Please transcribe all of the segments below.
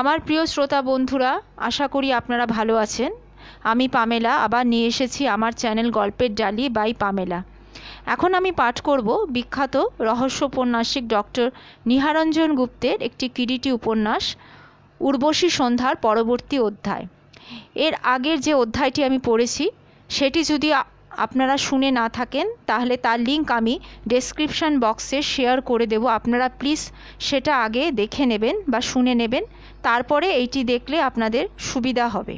আমার প্রিয় শ্রোতা বন্ধুরা আশা করি আপনারা ভালো আছেন আমি পামেলা আবার নিয়ে এসেছি আমার চ্যানেল গল্পের ডালি বাই পামেলা এখন আমি পাঠ করব বিখ্যাত রহস্য উপন্যাসিক ডক্টর নিহারঞ্জন গুপ্তের একটি কিরিটি উপন্যাস উর্বশী সন্ধ্যার পরবর্তী অধ্যায় এর আগের যে অধ্যায়টি আমি পড়েছি সেটি যদি আপনারা শুনে না থাকেন তাহলে তার লিঙ্ক আমি ডেসক্রিপশান বক্সে শেয়ার করে দেব আপনারা প্লিজ সেটা আগে দেখে নেবেন বা শুনে নেবেন তারপরে এইটি দেখলে আপনাদের সুবিধা হবে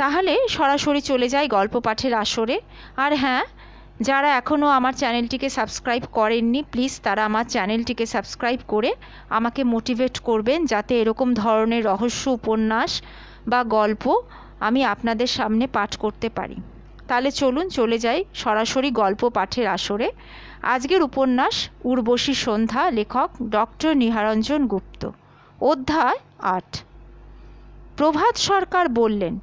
তাহলে সরাসরি চলে যাই গল্প পাঠের আসরে আর হ্যাঁ যারা এখনও আমার চ্যানেলটিকে সাবস্ক্রাইব করেননি প্লিজ তারা আমার চ্যানেলটিকে সাবস্ক্রাইব করে আমাকে মোটিভেট করবেন যাতে এরকম ধরনের রহস্য উপন্যাস বা গল্প আমি আপনাদের সামনে পাঠ করতে পারি তাহলে চলুন চলে যাই সরাসরি গল্প পাঠের আসরে আজকের উপন্যাস উর্বশী সন্ধ্যা লেখক ডক্টর নিহারঞ্জন গুপ্ত অধ্যায় আট প্রভাত সরকার বললেন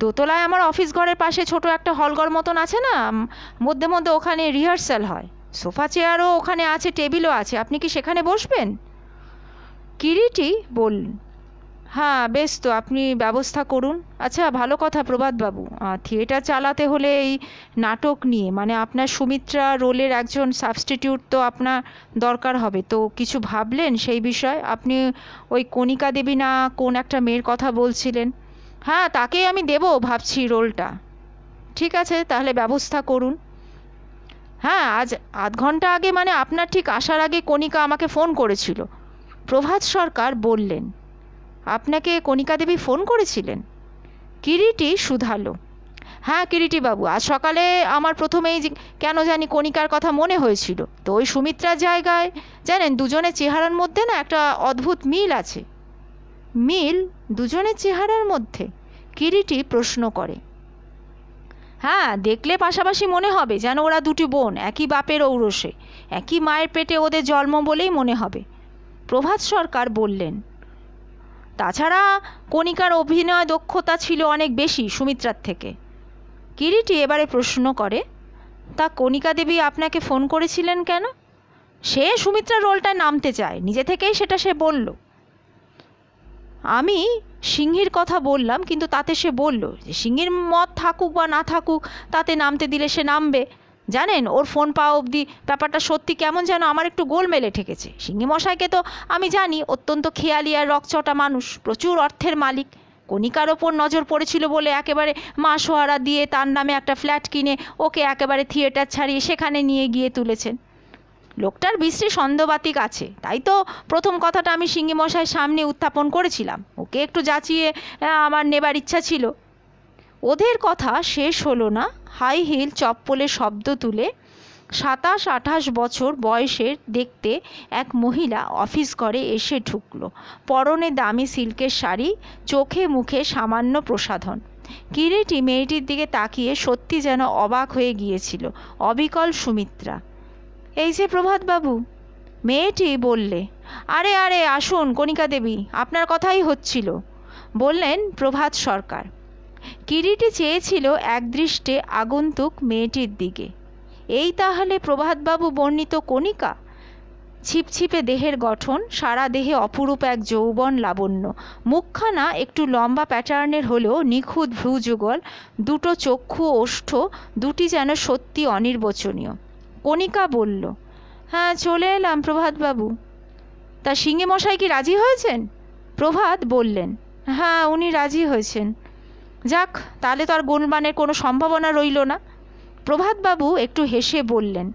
দোতলায় আমার অফিস ঘরের পাশে ছোট একটা হলঘর মতন আছে না মধ্যে মধ্যে ওখানে রিহার্সাল হয় সোফা চেয়ারও ওখানে আছে টেবিলও আছে আপনি কি সেখানে বসবেন কিরিটি বললেন হ্যাঁ বেশ তো আপনি ব্যবস্থা করুন আচ্ছা ভালো কথা প্রভাতবাবু থিয়েটার চালাতে হলে এই নাটক নিয়ে মানে আপনার সুমিত্রা রোলের একজন সাবস্টিটিউট তো আপনার দরকার হবে তো কিছু ভাবলেন সেই বিষয়ে আপনি ওই কণিকা দেবী না কোন একটা মেয়ের কথা বলছিলেন হ্যাঁ তাকেই আমি দেব ভাবছি রোলটা ঠিক আছে তাহলে ব্যবস্থা করুন হ্যাঁ আজ আধ ঘন্টা আগে মানে আপনার ঠিক আসার আগে কণিকা আমাকে ফোন করেছিল প্রভাত সরকার বললেন আপনাকে কণিকা দেবী ফোন করেছিলেন কিরিটি শুধালো হ্যাঁ কিরিটিবাবু আজ সকালে আমার প্রথমেই কেন জানি কণিকার কথা মনে হয়েছিল তো ওই সুমিত্রার জায়গায় জানেন দুজনের চেহারার মধ্যে না একটা অদ্ভুত মিল আছে মিল দুজনের চেহারার মধ্যে কিরিটি প্রশ্ন করে হ্যাঁ দেখলে পাশাপাশি মনে হবে যেন ওরা দুটি বোন একই বাপের ঔরসে একই মায়ের পেটে ওদের জন্ম বলেই মনে হবে প্রভাত সরকার বললেন তাছাড়া কণিকার অভিনয় দক্ষতা ছিল অনেক বেশি সুমিত্রার থেকে কিরিটি এবারে প্রশ্ন করে তা কণিকা দেবী আপনাকে ফোন করেছিলেন কেন সে সুমিত্রার রোলটায় নামতে চায় নিজে থেকেই সেটা সে বলল আমি সিংহীর কথা বললাম কিন্তু তাতে সে বলল যে সিংহীর মত থাকুক বা না থাকুক তাতে নামতে দিলে সে নামবে জানেন ওর ফোন পাওয়া অবধি ব্যাপারটা সত্যি কেমন যেন আমার একটু গোলমেলে ঠেকেছে সিঙ্গি মশাইকে তো আমি জানি অত্যন্ত খেয়ালি আর রকচটা মানুষ প্রচুর অর্থের মালিক কণিকার ওপর নজর পড়েছিল বলে একেবারে মা সোহারা দিয়ে তার নামে একটা ফ্ল্যাট কিনে ওকে একেবারে থিয়েটার ছাড়িয়ে সেখানে নিয়ে গিয়ে তুলেছেন লোকটার বিশ্রী সন্দেহবাতিক আছে তাই তো প্রথম কথাটা আমি সিঙ্গি মশাই সামনে উত্থাপন করেছিলাম ওকে একটু যাচিয়ে আমার নেবার ইচ্ছা ছিল ওদের কথা শেষ হলো না হাই হিল চপ্পলের শব্দ তুলে সাতাশ আঠাশ বছর বয়সের দেখতে এক মহিলা অফিস ঘরে এসে ঢুকলো পরনে দামি সিল্কের শাড়ি চোখে মুখে সামান্য প্রসাধন কিরীটী মেয়েটির দিকে তাকিয়ে সত্যি যেন অবাক হয়ে গিয়েছিল অবিকল সুমিত্রা এই যে প্রভাতবাবু মেয়েটি বললে আরে আরে আসুন কণিকা দেবী আপনার কথাই হচ্ছিল বললেন প্রভাত সরকার কিরিটি চেয়েছিল একদৃষ্টে আগন্তুক মেয়েটির দিকে এই তাহলে প্রভাতবাবু বর্ণিত কণিকা ছিপছিপে দেহের গঠন সারা দেহে অপরূপ এক যৌবন লাবণ্য মুখখানা একটু লম্বা প্যাটার্নের হলেও নিখুঁত ভ্রুযুগল দুটো চক্ষু ওষ্ঠ দুটি যেন সত্যি অনির্বচনীয় কণিকা বলল হ্যাঁ চলে এলাম প্রভাতবাবু তা সিঙে মশাই কি রাজি হয়েছেন প্রভাত বললেন হ্যাঁ উনি রাজি হয়েছেন যাক তাহলে তো আর গুণবানের কোনো সম্ভাবনা রইল না প্রভাতবাবু একটু হেসে বললেন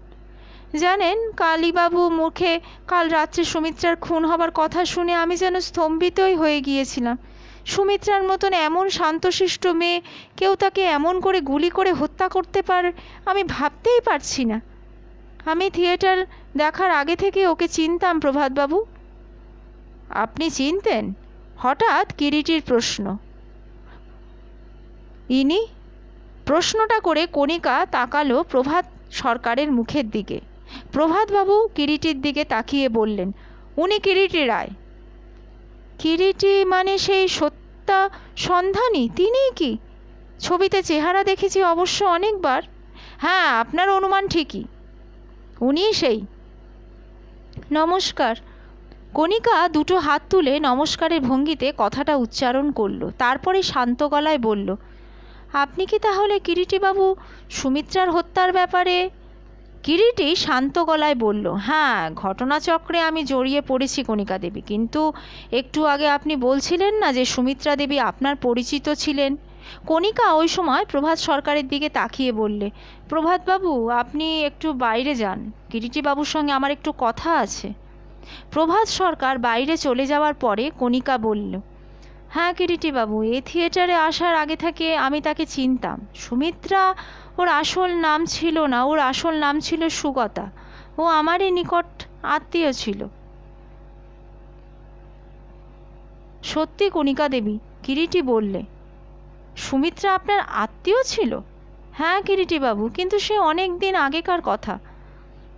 জানেন কালীবাবু মুখে কাল রাত্রে সুমিত্রার খুন হবার কথা শুনে আমি যেন স্তম্ভিতই হয়ে গিয়েছিলাম সুমিত্রার মতন এমন শান্তশিষ্ট মেয়ে কেউ তাকে এমন করে গুলি করে হত্যা করতে পারে আমি ভাবতেই পারছি না আমি থিয়েটার দেখার আগে থেকে ওকে চিনতাম প্রভাতবাবু আপনি চিনতেন হঠাৎ কিরিটির প্রশ্ন ইনি প্রশ্নটা করে কণিকা তাকালো প্রভাত সরকারের মুখের দিকে প্রভাতবাবু কিরিটির দিকে তাকিয়ে বললেন উনি কিরিটি রায় কিরিটি মানে সেই সত্যা সন্ধানী তিনিই কি ছবিতে চেহারা দেখেছি অবশ্য অনেকবার হ্যাঁ আপনার অনুমান ঠিকই উনি সেই নমস্কার কণিকা দুটো হাত তুলে নমস্কারের ভঙ্গিতে কথাটা উচ্চারণ করল তারপরে শান্ত গলায় বলল আপনি কি তাহলে কিরিটিবাবু সুমিত্রার হত্যার ব্যাপারে কিরিটি শান্ত গলায় বলল হ্যাঁ ঘটনাচক্রে আমি জড়িয়ে পড়েছি কণিকা দেবী কিন্তু একটু আগে আপনি বলছিলেন না যে সুমিত্রা দেবী আপনার পরিচিত ছিলেন কণিকা ওই সময় প্রভাত সরকারের দিকে তাকিয়ে বললে প্রভাতবাবু আপনি একটু বাইরে যান কিরিটিবাবুর সঙ্গে আমার একটু কথা আছে প্রভাত সরকার বাইরে চলে যাওয়ার পরে কণিকা বলল হ্যাঁ বাবু এ থিয়েটারে আসার আগে থেকে আমি তাকে চিনতাম সুমিত্রা ওর আসল নাম ছিল না ওর আসল নাম ছিল সুগতা ও আমারই নিকট আত্মীয় ছিল সত্যি কণিকা দেবী কিরিটি বললে সুমিত্রা আপনার আত্মীয় ছিল হ্যাঁ বাবু কিন্তু সে অনেক দিন আগেকার কথা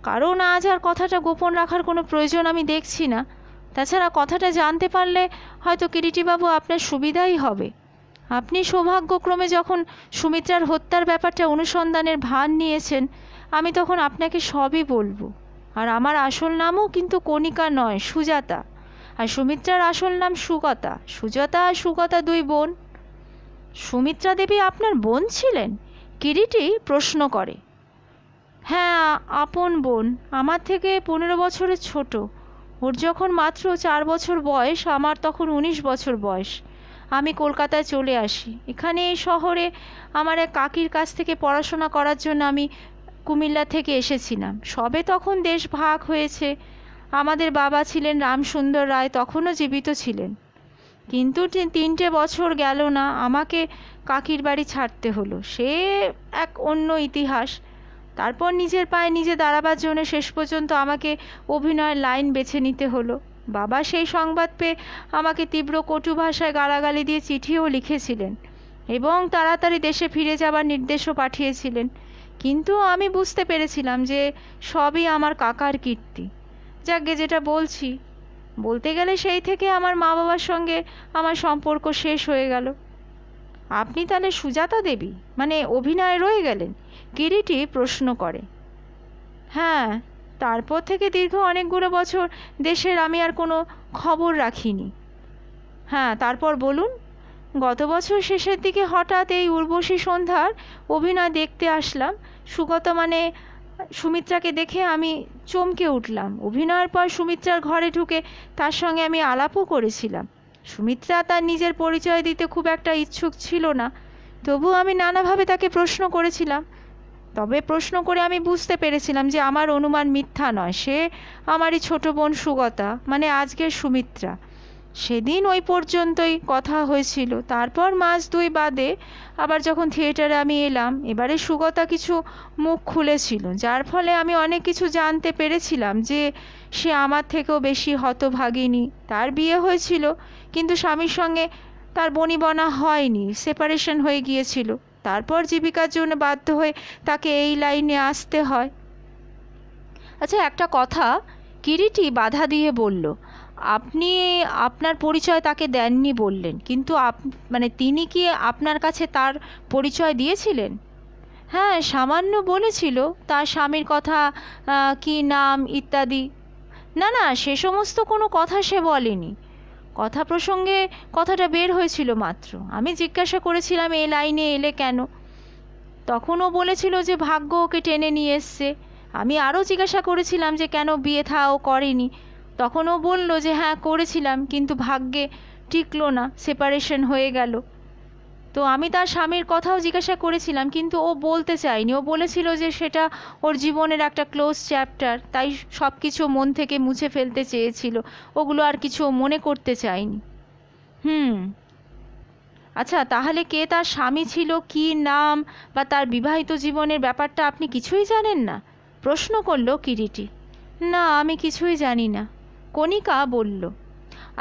কারণ আজ আর কথাটা গোপন রাখার কোনো প্রয়োজন আমি দেখছি না তাছাড়া কথাটা জানতে পারলে হয়তো কিরিটিবাবু আপনার সুবিধাই হবে আপনি সৌভাগ্যক্রমে যখন সুমিত্রার হত্যার ব্যাপারটা অনুসন্ধানের ভার নিয়েছেন আমি তখন আপনাকে সবই বলবো আর আমার আসল নামও কিন্তু কণিকা নয় সুজাতা আর সুমিত্রার আসল নাম সুগতা সুজাতা আর সুগতা দুই বোন সুমিত্রা দেবী আপনার বোন ছিলেন কিরিটি প্রশ্ন করে হ্যাঁ আপন বোন আমার থেকে পনেরো বছরের ছোট ওর যখন মাত্র চার বছর বয়স আমার তখন উনিশ বছর বয়স আমি কলকাতায় চলে আসি এখানে এই শহরে আমার এক কাকির কাছ থেকে পড়াশোনা করার জন্য আমি কুমিল্লা থেকে এসেছিলাম সবে তখন দেশ ভাগ হয়েছে আমাদের বাবা ছিলেন রামসুন্দর রায় তখনও জীবিত ছিলেন কিন্তু তিনটে বছর গেল না আমাকে কাকির বাড়ি ছাড়তে হলো সে এক অন্য ইতিহাস তারপর নিজের পায়ে নিজে দাঁড়াবার জন্যে শেষ পর্যন্ত আমাকে অভিনয়ের লাইন বেছে নিতে হলো বাবা সেই সংবাদ পেয়ে আমাকে তীব্র কটু ভাষায় গালাগালি দিয়ে চিঠিও লিখেছিলেন এবং তাড়াতাড়ি দেশে ফিরে যাবার নির্দেশও পাঠিয়েছিলেন কিন্তু আমি বুঝতে পেরেছিলাম যে সবই আমার কাকার কীর্তি যাকে যেটা বলছি বলতে গেলে সেই থেকে আমার মা বাবার সঙ্গে আমার সম্পর্ক শেষ হয়ে গেল আপনি তাহলে সুজাতা দেবী মানে অভিনয় রয়ে গেলেন গিরীটি প্রশ্ন করে হ্যাঁ তারপর থেকে দীর্ঘ অনেকগুলো বছর দেশের আমি আর কোনো খবর রাখিনি হ্যাঁ তারপর বলুন গত বছর শেষের দিকে হঠাৎ এই উর্বশী সন্ধ্যার অভিনয় দেখতে আসলাম সুগত মানে সুমিত্রাকে দেখে আমি চমকে উঠলাম অভিনয়ের পর সুমিত্রার ঘরে ঢুকে তার সঙ্গে আমি আলাপও করেছিলাম সুমিত্রা তার নিজের পরিচয় দিতে খুব একটা ইচ্ছুক ছিল না তবু আমি নানাভাবে তাকে প্রশ্ন করেছিলাম তবে প্রশ্ন করে আমি বুঝতে পেরেছিলাম যে আমার অনুমান মিথ্যা নয় সে আমারই ছোট বোন সুগতা মানে আজকের সুমিত্রা সেদিন ওই পর্যন্তই কথা হয়েছিল তারপর মাস দুই বাদে আবার যখন থিয়েটারে আমি এলাম এবারে সুগতা কিছু মুখ খুলেছিল যার ফলে আমি অনেক কিছু জানতে পেরেছিলাম যে সে আমার থেকেও বেশি হতভাগিনী তার বিয়ে হয়েছিল কিন্তু স্বামীর সঙ্গে তার বনিবনা হয়নি সেপারেশন হয়ে গিয়েছিল তারপর জীবিকার জন্য বাধ্য হয়ে তাকে এই লাইনে আসতে হয় আচ্ছা একটা কথা কিরিটি বাধা দিয়ে বলল আপনি আপনার পরিচয় তাকে দেননি বললেন কিন্তু আপ মানে তিনি কি আপনার কাছে তার পরিচয় দিয়েছিলেন হ্যাঁ সামান্য বলেছিল তার স্বামীর কথা কি নাম ইত্যাদি না না সে সমস্ত কোনো কথা সে বলেনি কথা প্রসঙ্গে কথাটা বের হয়েছিল মাত্র আমি জিজ্ঞাসা করেছিলাম এ লাইনে এলে কেন তখন ও বলেছিল যে ভাগ্য ওকে টেনে নিয়ে এসছে আমি আরও জিজ্ঞাসা করেছিলাম যে কেন বিয়ে থা ও করেনি তখন ও বলল যে হ্যাঁ করেছিলাম কিন্তু ভাগ্যে টিকলো না সেপারেশন হয়ে গেল তো আমি তার স্বামীর কথাও জিজ্ঞাসা করেছিলাম কিন্তু ও বলতে চায়নি ও বলেছিল যে সেটা ওর জীবনের একটা ক্লোজ চ্যাপ্টার তাই সব কিছু মন থেকে মুছে ফেলতে চেয়েছিল ওগুলো আর কিছু মনে করতে চায়নি হুম আচ্ছা তাহলে কে তার স্বামী ছিল কি নাম বা তার বিবাহিত জীবনের ব্যাপারটা আপনি কিছুই জানেন না প্রশ্ন করল কিরিটি না আমি কিছুই জানি না কণিকা বলল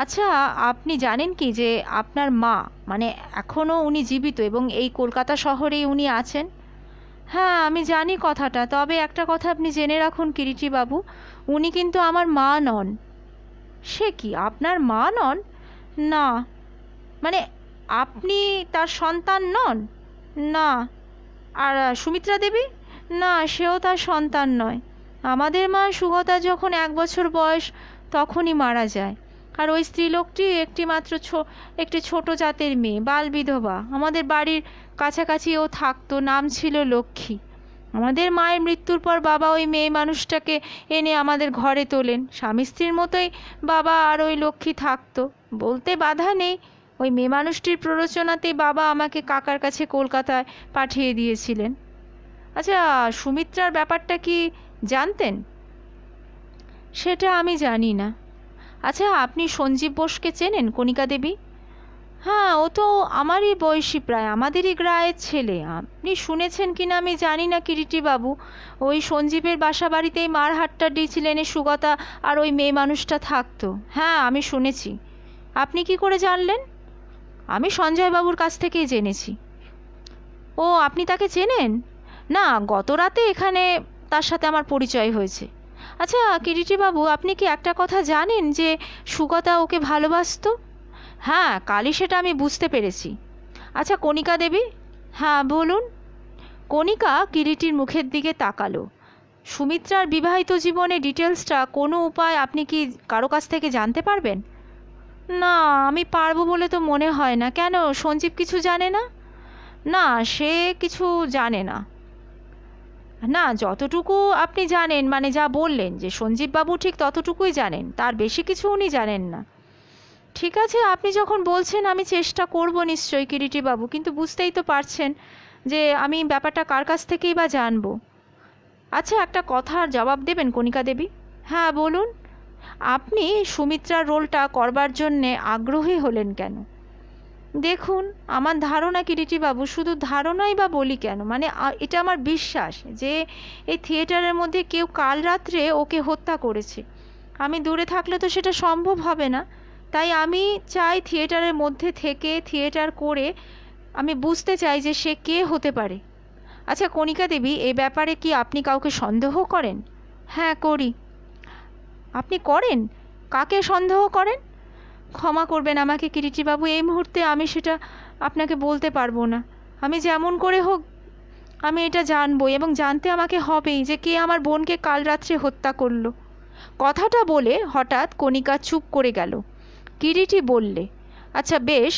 আচ্ছা আপনি জানেন কি যে আপনার মা মানে এখনও উনি জীবিত এবং এই কলকাতা শহরেই উনি আছেন হ্যাঁ আমি জানি কথাটা তবে একটা কথা আপনি জেনে রাখুন বাবু উনি কিন্তু আমার মা নন সে কি আপনার মা নন না মানে আপনি তার সন্তান নন না আর সুমিত্রা দেবী না সেও তার সন্তান নয় আমাদের মা সুগতা যখন এক বছর বয়স তখনই মারা যায় আর ওই স্ত্রীলোকটি একটি মাত্র ছো একটি ছোটো জাতের মেয়ে বাল বিধবা আমাদের বাড়ির কাছাকাছি ও থাকতো নাম ছিল লক্ষ্মী আমাদের মায়ের মৃত্যুর পর বাবা ওই মেয়ে মানুষটাকে এনে আমাদের ঘরে তোলেন স্বামী স্ত্রীর মতোই বাবা আর ওই লক্ষ্মী থাকতো বলতে বাধা নেই ওই মেয়ে মানুষটির প্ররোচনাতেই বাবা আমাকে কাকার কাছে কলকাতায় পাঠিয়ে দিয়েছিলেন আচ্ছা সুমিত্রার ব্যাপারটা কি জানতেন সেটা আমি জানি না আচ্ছা আপনি সঞ্জীব বোসকে চেনেন কণিকা দেবী হ্যাঁ ও তো আমারই বয়সী প্রায় আমাদেরই গ্রায়ের ছেলে আপনি শুনেছেন কি না আমি জানি না বাবু ওই সঞ্জীবের বাসা বাড়িতেই মারহাট্টা ডিচ লেনে সুগতা আর ওই মেয়ে মানুষটা থাকতো হ্যাঁ আমি শুনেছি আপনি কি করে জানলেন আমি সঞ্জয়বাবুর কাছ থেকেই জেনেছি ও আপনি তাকে চেনেন না গত রাতে এখানে তার সাথে আমার পরিচয় হয়েছে আচ্ছা কিরিটিবাবু আপনি কি একটা কথা জানেন যে সুগতা ওকে ভালোবাসত হ্যাঁ কালই সেটা আমি বুঝতে পেরেছি আচ্ছা কণিকা দেবী হ্যাঁ বলুন কণিকা কিরিটির মুখের দিকে তাকালো সুমিত্রার বিবাহিত জীবনে ডিটেলসটা কোনো উপায় আপনি কি কারো কাছ থেকে জানতে পারবেন না আমি পারবো বলে তো মনে হয় না কেন সঞ্জীব কিছু জানে না না সে কিছু জানে না না যতটুকু আপনি জানেন মানে যা বললেন যে সঞ্জীববাবু ঠিক ততটুকুই জানেন তার বেশি কিছু উনি জানেন না ঠিক আছে আপনি যখন বলছেন আমি চেষ্টা করব নিশ্চয়ই কিরিটিবাবু কিন্তু বুঝতেই তো পারছেন যে আমি ব্যাপারটা কার কাছ থেকেই বা জানব আচ্ছা একটা কথার জবাব দেবেন কণিকা দেবী হ্যাঁ বলুন আপনি সুমিত্রার রোলটা করবার জন্যে আগ্রহী হলেন কেন দেখুন আমার ধারণা কিরীটবাবু শুধু ধারণাই বা বলি কেন মানে এটা আমার বিশ্বাস যে এই থিয়েটারের মধ্যে কেউ কাল রাত্রে ওকে হত্যা করেছে আমি দূরে থাকলে তো সেটা সম্ভব হবে না তাই আমি চাই থিয়েটারের মধ্যে থেকে থিয়েটার করে আমি বুঝতে চাই যে সে কে হতে পারে আচ্ছা কণিকা দেবী এ ব্যাপারে কি আপনি কাউকে সন্দেহ করেন হ্যাঁ করি আপনি করেন কাকে সন্দেহ করেন ক্ষমা করবেন আমাকে কিরিটিবাবু এই মুহূর্তে আমি সেটা আপনাকে বলতে পারবো না আমি যেমন করে হোক আমি এটা জানবই এবং জানতে আমাকে হবেই যে কে আমার বোনকে কাল রাত্রে হত্যা করল কথাটা বলে হঠাৎ কণিকা চুপ করে গেল কিরিটি বললে আচ্ছা বেশ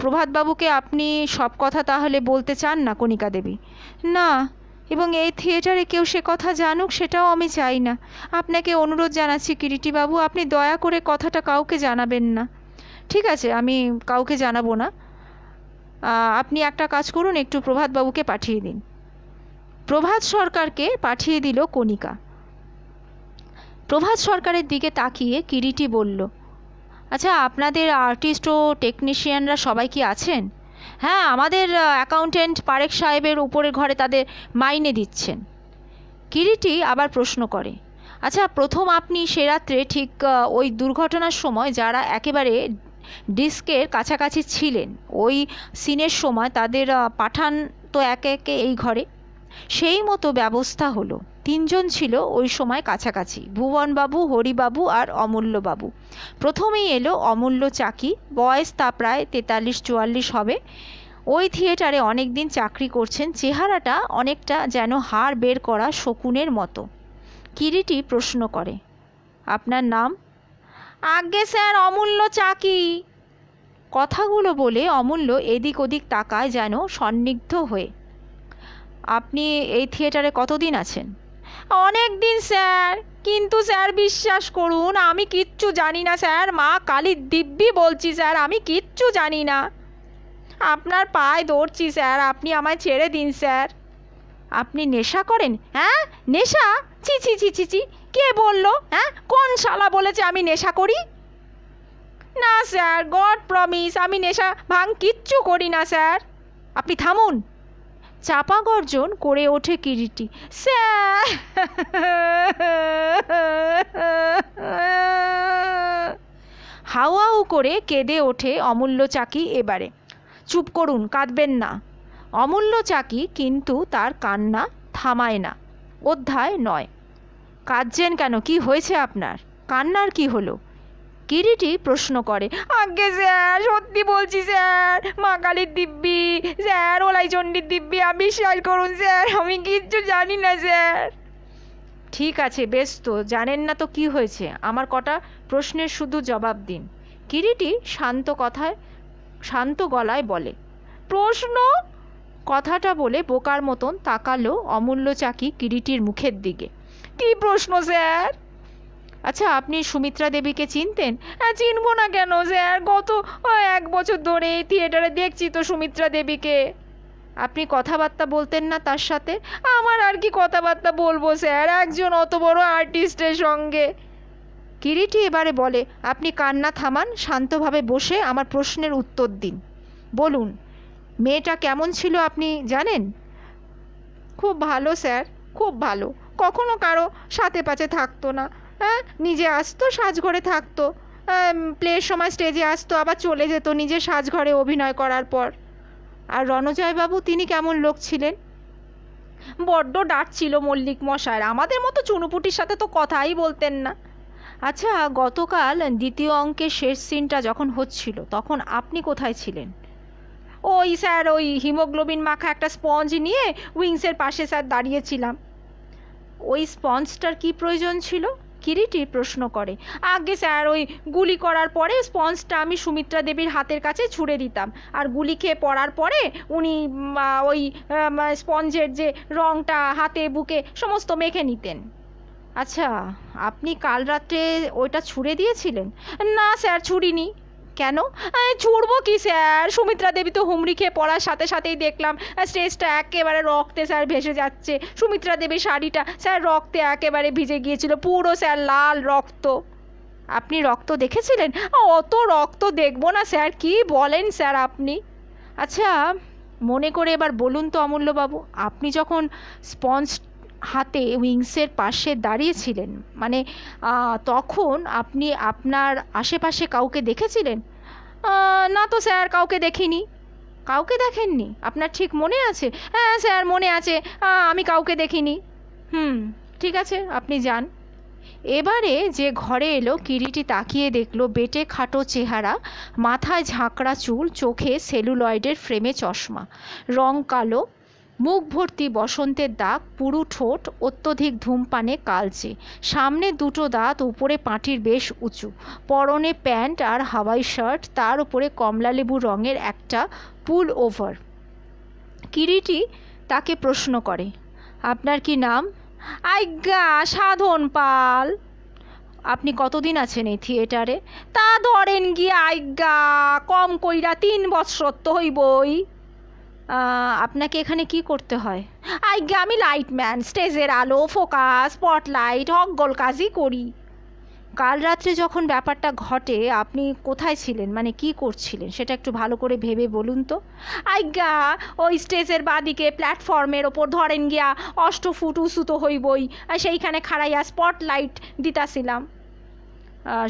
প্রভাতবাবুকে আপনি সব কথা তাহলে বলতে চান না কণিকা দেবী না এবং এই থিয়েটারে কেউ সে কথা জানুক সেটাও আমি চাই না আপনাকে অনুরোধ জানাচ্ছি কিরিটিবাবু আপনি দয়া করে কথাটা কাউকে জানাবেন না ঠিক আছে আমি কাউকে জানাবো না আপনি একটা কাজ করুন একটু প্রভাতবাবুকে পাঠিয়ে দিন প্রভাত সরকারকে পাঠিয়ে দিল কণিকা প্রভাত সরকারের দিকে তাকিয়ে কিরিটি বলল আচ্ছা আপনাদের আর্টিস্ট ও টেকনিশিয়ানরা সবাই কি আছেন হ্যাঁ আমাদের অ্যাকাউন্টেন্ট পারেখ সাহেবের উপরের ঘরে তাদের মাইনে দিচ্ছেন কিরিটি আবার প্রশ্ন করে আচ্ছা প্রথম আপনি সে রাত্রে ঠিক ওই দুর্ঘটনার সময় যারা একেবারে ডিস্কের কাছাকাছি ছিলেন ওই সিনের সময় তাদের পাঠান তো একে একে এই ঘরে সেই মতো ব্যবস্থা হলো তিনজন ছিল ওই সময় কাছাকাছি ভুবনবাবু হরিবাবু আর অমূল্যবাবু প্রথমেই এলো অমূল্য চাকি বয়স তা প্রায় তেতাল্লিশ চুয়াল্লিশ হবে ওই থিয়েটারে অনেক দিন চাকরি করছেন চেহারাটা অনেকটা যেন হাড় বের করা শকুনের মতো কিরিটি প্রশ্ন করে আপনার নাম আজ্ঞে স্যার অমূল্য চাকি কথাগুলো বলে অমূল্য এদিক ওদিক তাকায় যেন সন্নিগ্ধ হয়ে আপনি এই থিয়েটারে কতদিন আছেন অনেক দিন স্যার কিন্তু স্যার বিশ্বাস করুন আমি কিচ্ছু জানি না স্যার মা কালী দিব্যি বলছি স্যার আমি কিচ্ছু জানি না আপনার পায়ে ধরছি স্যার আপনি আমায় ছেড়ে দিন স্যার আপনি নেশা করেন হ্যাঁ নেশা ছি ছি ছি ছি ছি কে বললো হ্যাঁ কোন শালা বলেছে আমি নেশা করি না স্যার গড প্রমিস আমি নেশা ভাঙ কিচ্ছু করি না স্যার আপনি থামুন চাপা গর্জন করে ওঠে কিরিটি হাওয়াও করে কেঁদে ওঠে অমূল্য চাকি এবারে চুপ করুন কাঁদবেন না অমূল্য চাকি কিন্তু তার কান্না থামায় না অধ্যায় নয় কাঁদছেন কেন কি হয়েছে আপনার কান্নার কি হলো কিরিটি প্রশ্ন করে আগে স্যার সত্যি বলছি স্যার মা কালীর দিব্যি স্যার ওলাইচণ্ডীর দিব্যি আমি বিশ্বাস করুন স্যার আমি কিচ্ছু জানি না স্যার ঠিক আছে বেশ তো জানেন না তো কি হয়েছে আমার কটা প্রশ্নের শুধু জবাব দিন কিরিটি শান্ত কথায় শান্ত গলায় বলে প্রশ্ন কথাটা বলে বোকার মতন তাকালো অমূল্য চাকি কিরিটির মুখের দিকে কি প্রশ্ন স্যার আচ্ছা আপনি সুমিত্রা দেবীকে চিনতেন হ্যাঁ চিনবো না কেন স্যার গত এক বছর ধরে এই থিয়েটারে দেখছি তো সুমিত্রা দেবীকে আপনি কথাবার্তা বলতেন না তার সাথে আমার আর কি কথাবার্তা বলবো স্যার একজন অত বড় আর্টিস্টের সঙ্গে কিরিটি এবারে বলে আপনি কান্না থামান শান্তভাবে বসে আমার প্রশ্নের উত্তর দিন বলুন মেয়েটা কেমন ছিল আপনি জানেন খুব ভালো স্যার খুব ভালো কখনো কারো সাথে পাচে থাকতো না হ্যাঁ, নিজে আসতো সাজঘরে থাকতো প্লের সময় স্টেজে আসতো আবার চলে যেত নিজের সাজঘরে অভিনয় করার পর আর রণজয়বাবু তিনি কেমন লোক ছিলেন বড্ড ডাট ছিল মল্লিক মশায় আমাদের মতো চুনুপুটির সাথে তো কথাই বলতেন না আচ্ছা গতকাল দ্বিতীয় অঙ্কের শেষ সিনটা যখন হচ্ছিল তখন আপনি কোথায় ছিলেন ওই স্যার ওই হিমোগ্লোবিন মাখা একটা স্পঞ্জ নিয়ে উইংসের পাশে স্যার দাঁড়িয়েছিলাম ওই স্পঞ্জটার কি প্রয়োজন ছিল কিরিটি প্রশ্ন করে আগে স্যার ওই গুলি করার পরে স্পঞ্জটা আমি সুমিত্রা দেবীর হাতের কাছে ছুঁড়ে দিতাম আর গুলি খেয়ে পড়ার পরে উনি ওই স্পঞ্জের যে রঙটা হাতে বুকে সমস্ত মেখে নিতেন আচ্ছা আপনি কাল রাত্রে ওইটা ছুঁড়ে দিয়েছিলেন না স্যার ছুঁড়িনি কেন ছুড়বো কি স্যার সুমিত্রা দেবী তো হুমড়ি খেয়ে পড়ার সাথে সাথেই দেখলাম স্টেজটা একেবারে রক্তে স্যার ভেসে যাচ্ছে সুমিত্রা দেবীর শাড়িটা স্যার রক্তে একেবারে ভিজে গিয়েছিল পুরো স্যার লাল রক্ত আপনি রক্ত দেখেছিলেন অত রক্ত দেখব না স্যার কি বলেন স্যার আপনি আচ্ছা মনে করে এবার বলুন তো অমূল্যবাবু আপনি যখন স্পঞ্জ হাতে উইংসের পাশে দাঁড়িয়েছিলেন মানে তখন আপনি আপনার আশেপাশে কাউকে দেখেছিলেন না তো স্যার কাউকে দেখিনি কাউকে দেখেননি আপনার ঠিক মনে আছে হ্যাঁ স্যার মনে আছে আমি কাউকে দেখিনি হুম ঠিক আছে আপনি যান এবারে যে ঘরে এলো কিরিটি তাকিয়ে দেখলো বেটে খাটো চেহারা মাথায় ঝাঁকড়া চুল চোখে সেলুলয়েডের ফ্রেমে চশমা রং কালো মুখ ভর্তি বসন্তের দাগ পুরু ঠোঁট অত্যধিক ধূমপানে কালচে সামনে দুটো দাঁত উপরে পাঁটির বেশ উঁচু পরনে প্যান্ট আর হাওয়াই শার্ট তার উপরে কমলালেবু রঙের একটা পুল ওভার কিরিটি তাকে প্রশ্ন করে আপনার কি নাম আজ্ঞা সাধন পাল আপনি কতদিন আছেন এই থিয়েটারে তা ধরেন গিয়ে আজ্ঞা কম কইরা তিন বৎসর তো হইবই আপনাকে এখানে কী করতে হয় আজ্ঞা আমি লাইটম্যান স্টেজের আলো ফোকাস স্পটলাইট হগল কাজই করি কাল রাত্রে যখন ব্যাপারটা ঘটে আপনি কোথায় ছিলেন মানে কি করছিলেন সেটা একটু ভালো করে ভেবে বলুন তো আজ্ঞা ওই স্টেজের বাদিকে প্ল্যাটফর্মের ওপর ধরেন গিয়া অষ্ট ফুট উঁচুতো হইবই সেইখানে খাড়াইয়া স্পটলাইট দিতাছিলাম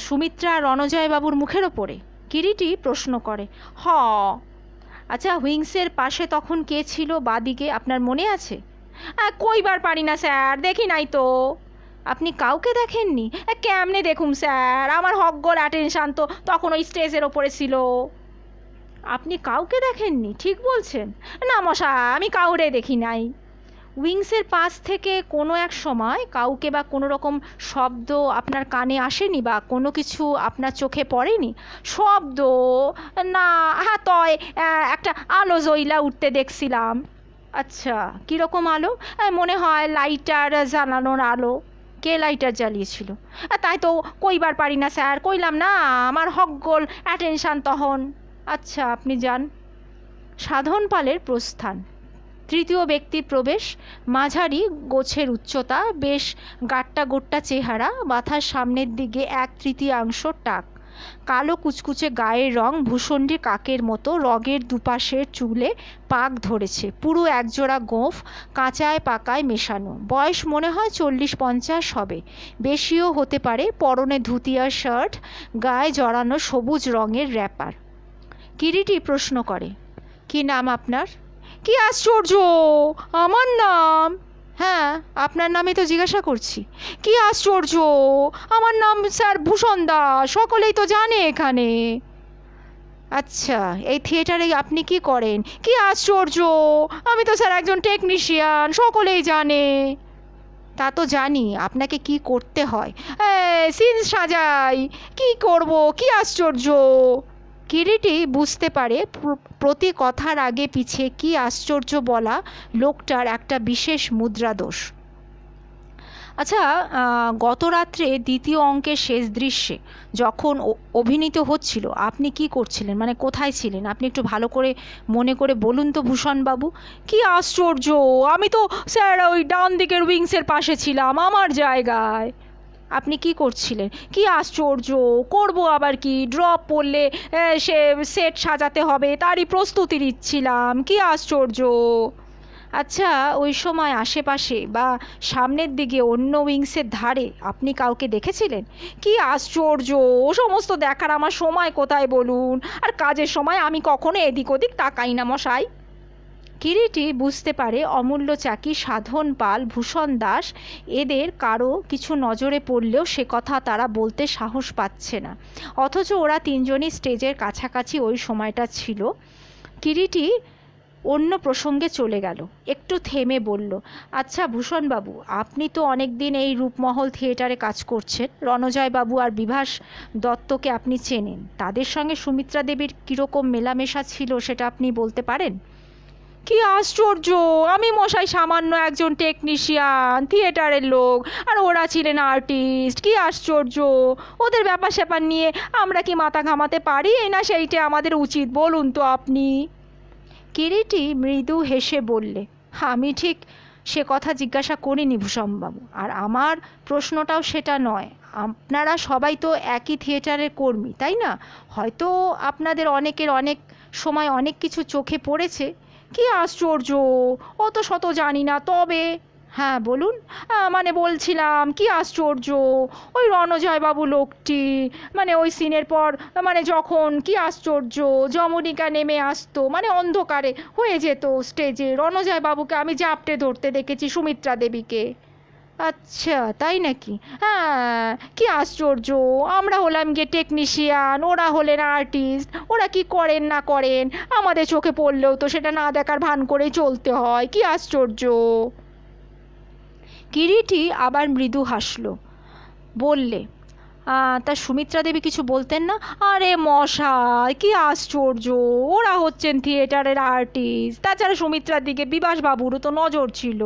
সুমিত্রা রণজয়বাবুর মুখের ওপরে কিরিটি প্রশ্ন করে হ আচ্ছা উইংসের পাশে তখন কে ছিল বাদিকে আপনার মনে আছে কইবার পারি না স্যার দেখি নাই তো আপনি কাউকে দেখেননি কেমনে দেখুন স্যার আমার গোল অ্যাটেনশান তো তখন ওই স্টেজের ওপরে ছিল আপনি কাউকে দেখেননি ঠিক বলছেন না মশা আমি কাউরে দেখি নাই উইংসের পাশ থেকে কোনো এক সময় কাউকে বা কোনো রকম শব্দ আপনার কানে আসেনি বা কোনো কিছু আপনার চোখে পড়েনি শব্দ না হ্যাঁ তয় একটা আলো জইলা উঠতে দেখছিলাম আচ্ছা কীরকম আলো মনে হয় লাইটার জ্বালানোর আলো কে লাইটার জ্বালিয়েছিল তাই তো কইবার পারি না স্যার কইলাম না আমার হকগোল অ্যাটেনশান তহন আচ্ছা আপনি যান সাধন পালের প্রস্থান তৃতীয় ব্যক্তির প্রবেশ মাঝারি গোছের উচ্চতা বেশ গাট্টা গোট্টা চেহারা মাথার সামনের দিকে এক তৃতীয়াংশ টাক কালো কুচকুচে গায়ের রং ভূষণ্ডী কাকের মতো রগের দুপাশের চুলে পাক ধরেছে পুরো একজোড়া গোঁফ কাঁচায় পাকায় মেশানো বয়স মনে হয় চল্লিশ পঞ্চাশ হবে বেশিও হতে পারে পরনে ধুতিয়া শার্ট গায়ে জড়ানো সবুজ রঙের র্যাপার কিরিটি প্রশ্ন করে কি নাম আপনার কী আশ্চর্য আমার নাম হ্যাঁ আপনার নামই তো জিজ্ঞাসা করছি কী আশ্চর্য আমার নাম স্যার ভূষণ দাস সকলেই তো জানে এখানে আচ্ছা এই থিয়েটারে আপনি কি করেন কি আশ্চর্য আমি তো স্যার একজন টেকনিশিয়ান সকলেই জানে তা তো জানি আপনাকে কি করতে হয় সিন সাজাই কি করব কি আশ্চর্য কিরীটী বুঝতে পারে প্রতি কথার আগে পিছে কি আশ্চর্য বলা লোকটার একটা বিশেষ মুদ্রা দোষ আচ্ছা গত রাত্রে দ্বিতীয় অঙ্কের শেষ দৃশ্যে যখন অভিনীত হচ্ছিল আপনি কি করছিলেন মানে কোথায় ছিলেন আপনি একটু ভালো করে মনে করে বলুন তো ভূষণবাবু কি আশ্চর্য আমি তো স্যার ওই ডান দিকের উইংসের পাশে ছিলাম আমার জায়গায় আপনি কী করছিলেন কী আশ্চর্য করবো আবার কি ড্রপ পড়লে সে সেট সাজাতে হবে তারই প্রস্তুতি নিচ্ছিলাম কী আশ্চর্য আচ্ছা ওই সময় আশেপাশে বা সামনের দিকে অন্য উইংসের ধারে আপনি কাউকে দেখেছিলেন কি আশ্চর্য ও সমস্ত দেখার আমার সময় কোথায় বলুন আর কাজের সময় আমি কখনো এদিক ওদিক তাকাই না মশাই কিরিটি বুঝতে পারে অমূল্য চাকি সাধন পাল ভূষণ দাস এদের কারো কিছু নজরে পড়লেও সে কথা তারা বলতে সাহস পাচ্ছে না অথচ ওরা তিনজনই স্টেজের কাছাকাছি ওই সময়টা ছিল কিরিটি অন্য প্রসঙ্গে চলে গেল একটু থেমে বলল আচ্ছা ভূষণবাবু আপনি তো অনেক দিন এই রূপমহল থিয়েটারে কাজ করছেন রণজয়বাবু আর বিভাস দত্তকে আপনি চেনেন তাদের সঙ্গে সুমিত্রা দেবীর কীরকম মেলামেশা ছিল সেটা আপনি বলতে পারেন কী আশ্চর্য আমি মশাই সামান্য একজন টেকনিশিয়ান থিয়েটারের লোক আর ওরা ছিলেন আর্টিস্ট কী আশ্চর্য ওদের ব্যাপার স্যাপার নিয়ে আমরা কি মাথা ঘামাতে পারি না সেইটা আমাদের উচিত বলুন তো আপনি কিরিটি মৃদু হেসে বললে আমি ঠিক সে কথা জিজ্ঞাসা করিনি ভূষণবাবু আর আমার প্রশ্নটাও সেটা নয় আপনারা সবাই তো একই থিয়েটারের কর্মী তাই না হয়তো আপনাদের অনেকের অনেক সময় অনেক কিছু চোখে পড়েছে কি আশ্চর্য অত শত জানি না তবে হ্যাঁ বলুন মানে বলছিলাম কি আশ্চর্য ওই রণজয়বাবু লোকটি মানে ওই সিনের পর মানে যখন কি আশ্চর্য যমনিকা নেমে আসতো মানে অন্ধকারে হয়ে যেত স্টেজে রণজয়বাবুকে আমি জাপটে ধরতে দেখেছি সুমিত্রা দেবীকে আচ্ছা তাই নাকি হ্যাঁ কী আশ্চর্য আমরা হলাম গিয়ে টেকনিশিয়ান ওরা হলেন আর্টিস্ট ওরা কি করেন না করেন আমাদের চোখে পড়লেও তো সেটা না দেখার ভান করেই চলতে হয় কী আশ্চর্য কিরিটি আবার মৃদু হাসল বললে তা সুমিত্রা দেবী কিছু বলতেন না আরে মশাই কি আশ্চর্য ওরা হচ্ছেন থিয়েটারের আর্টিস্ট তাছাড়া সুমিত্রার দিকে বিভাসবাবুরও তো নজর ছিল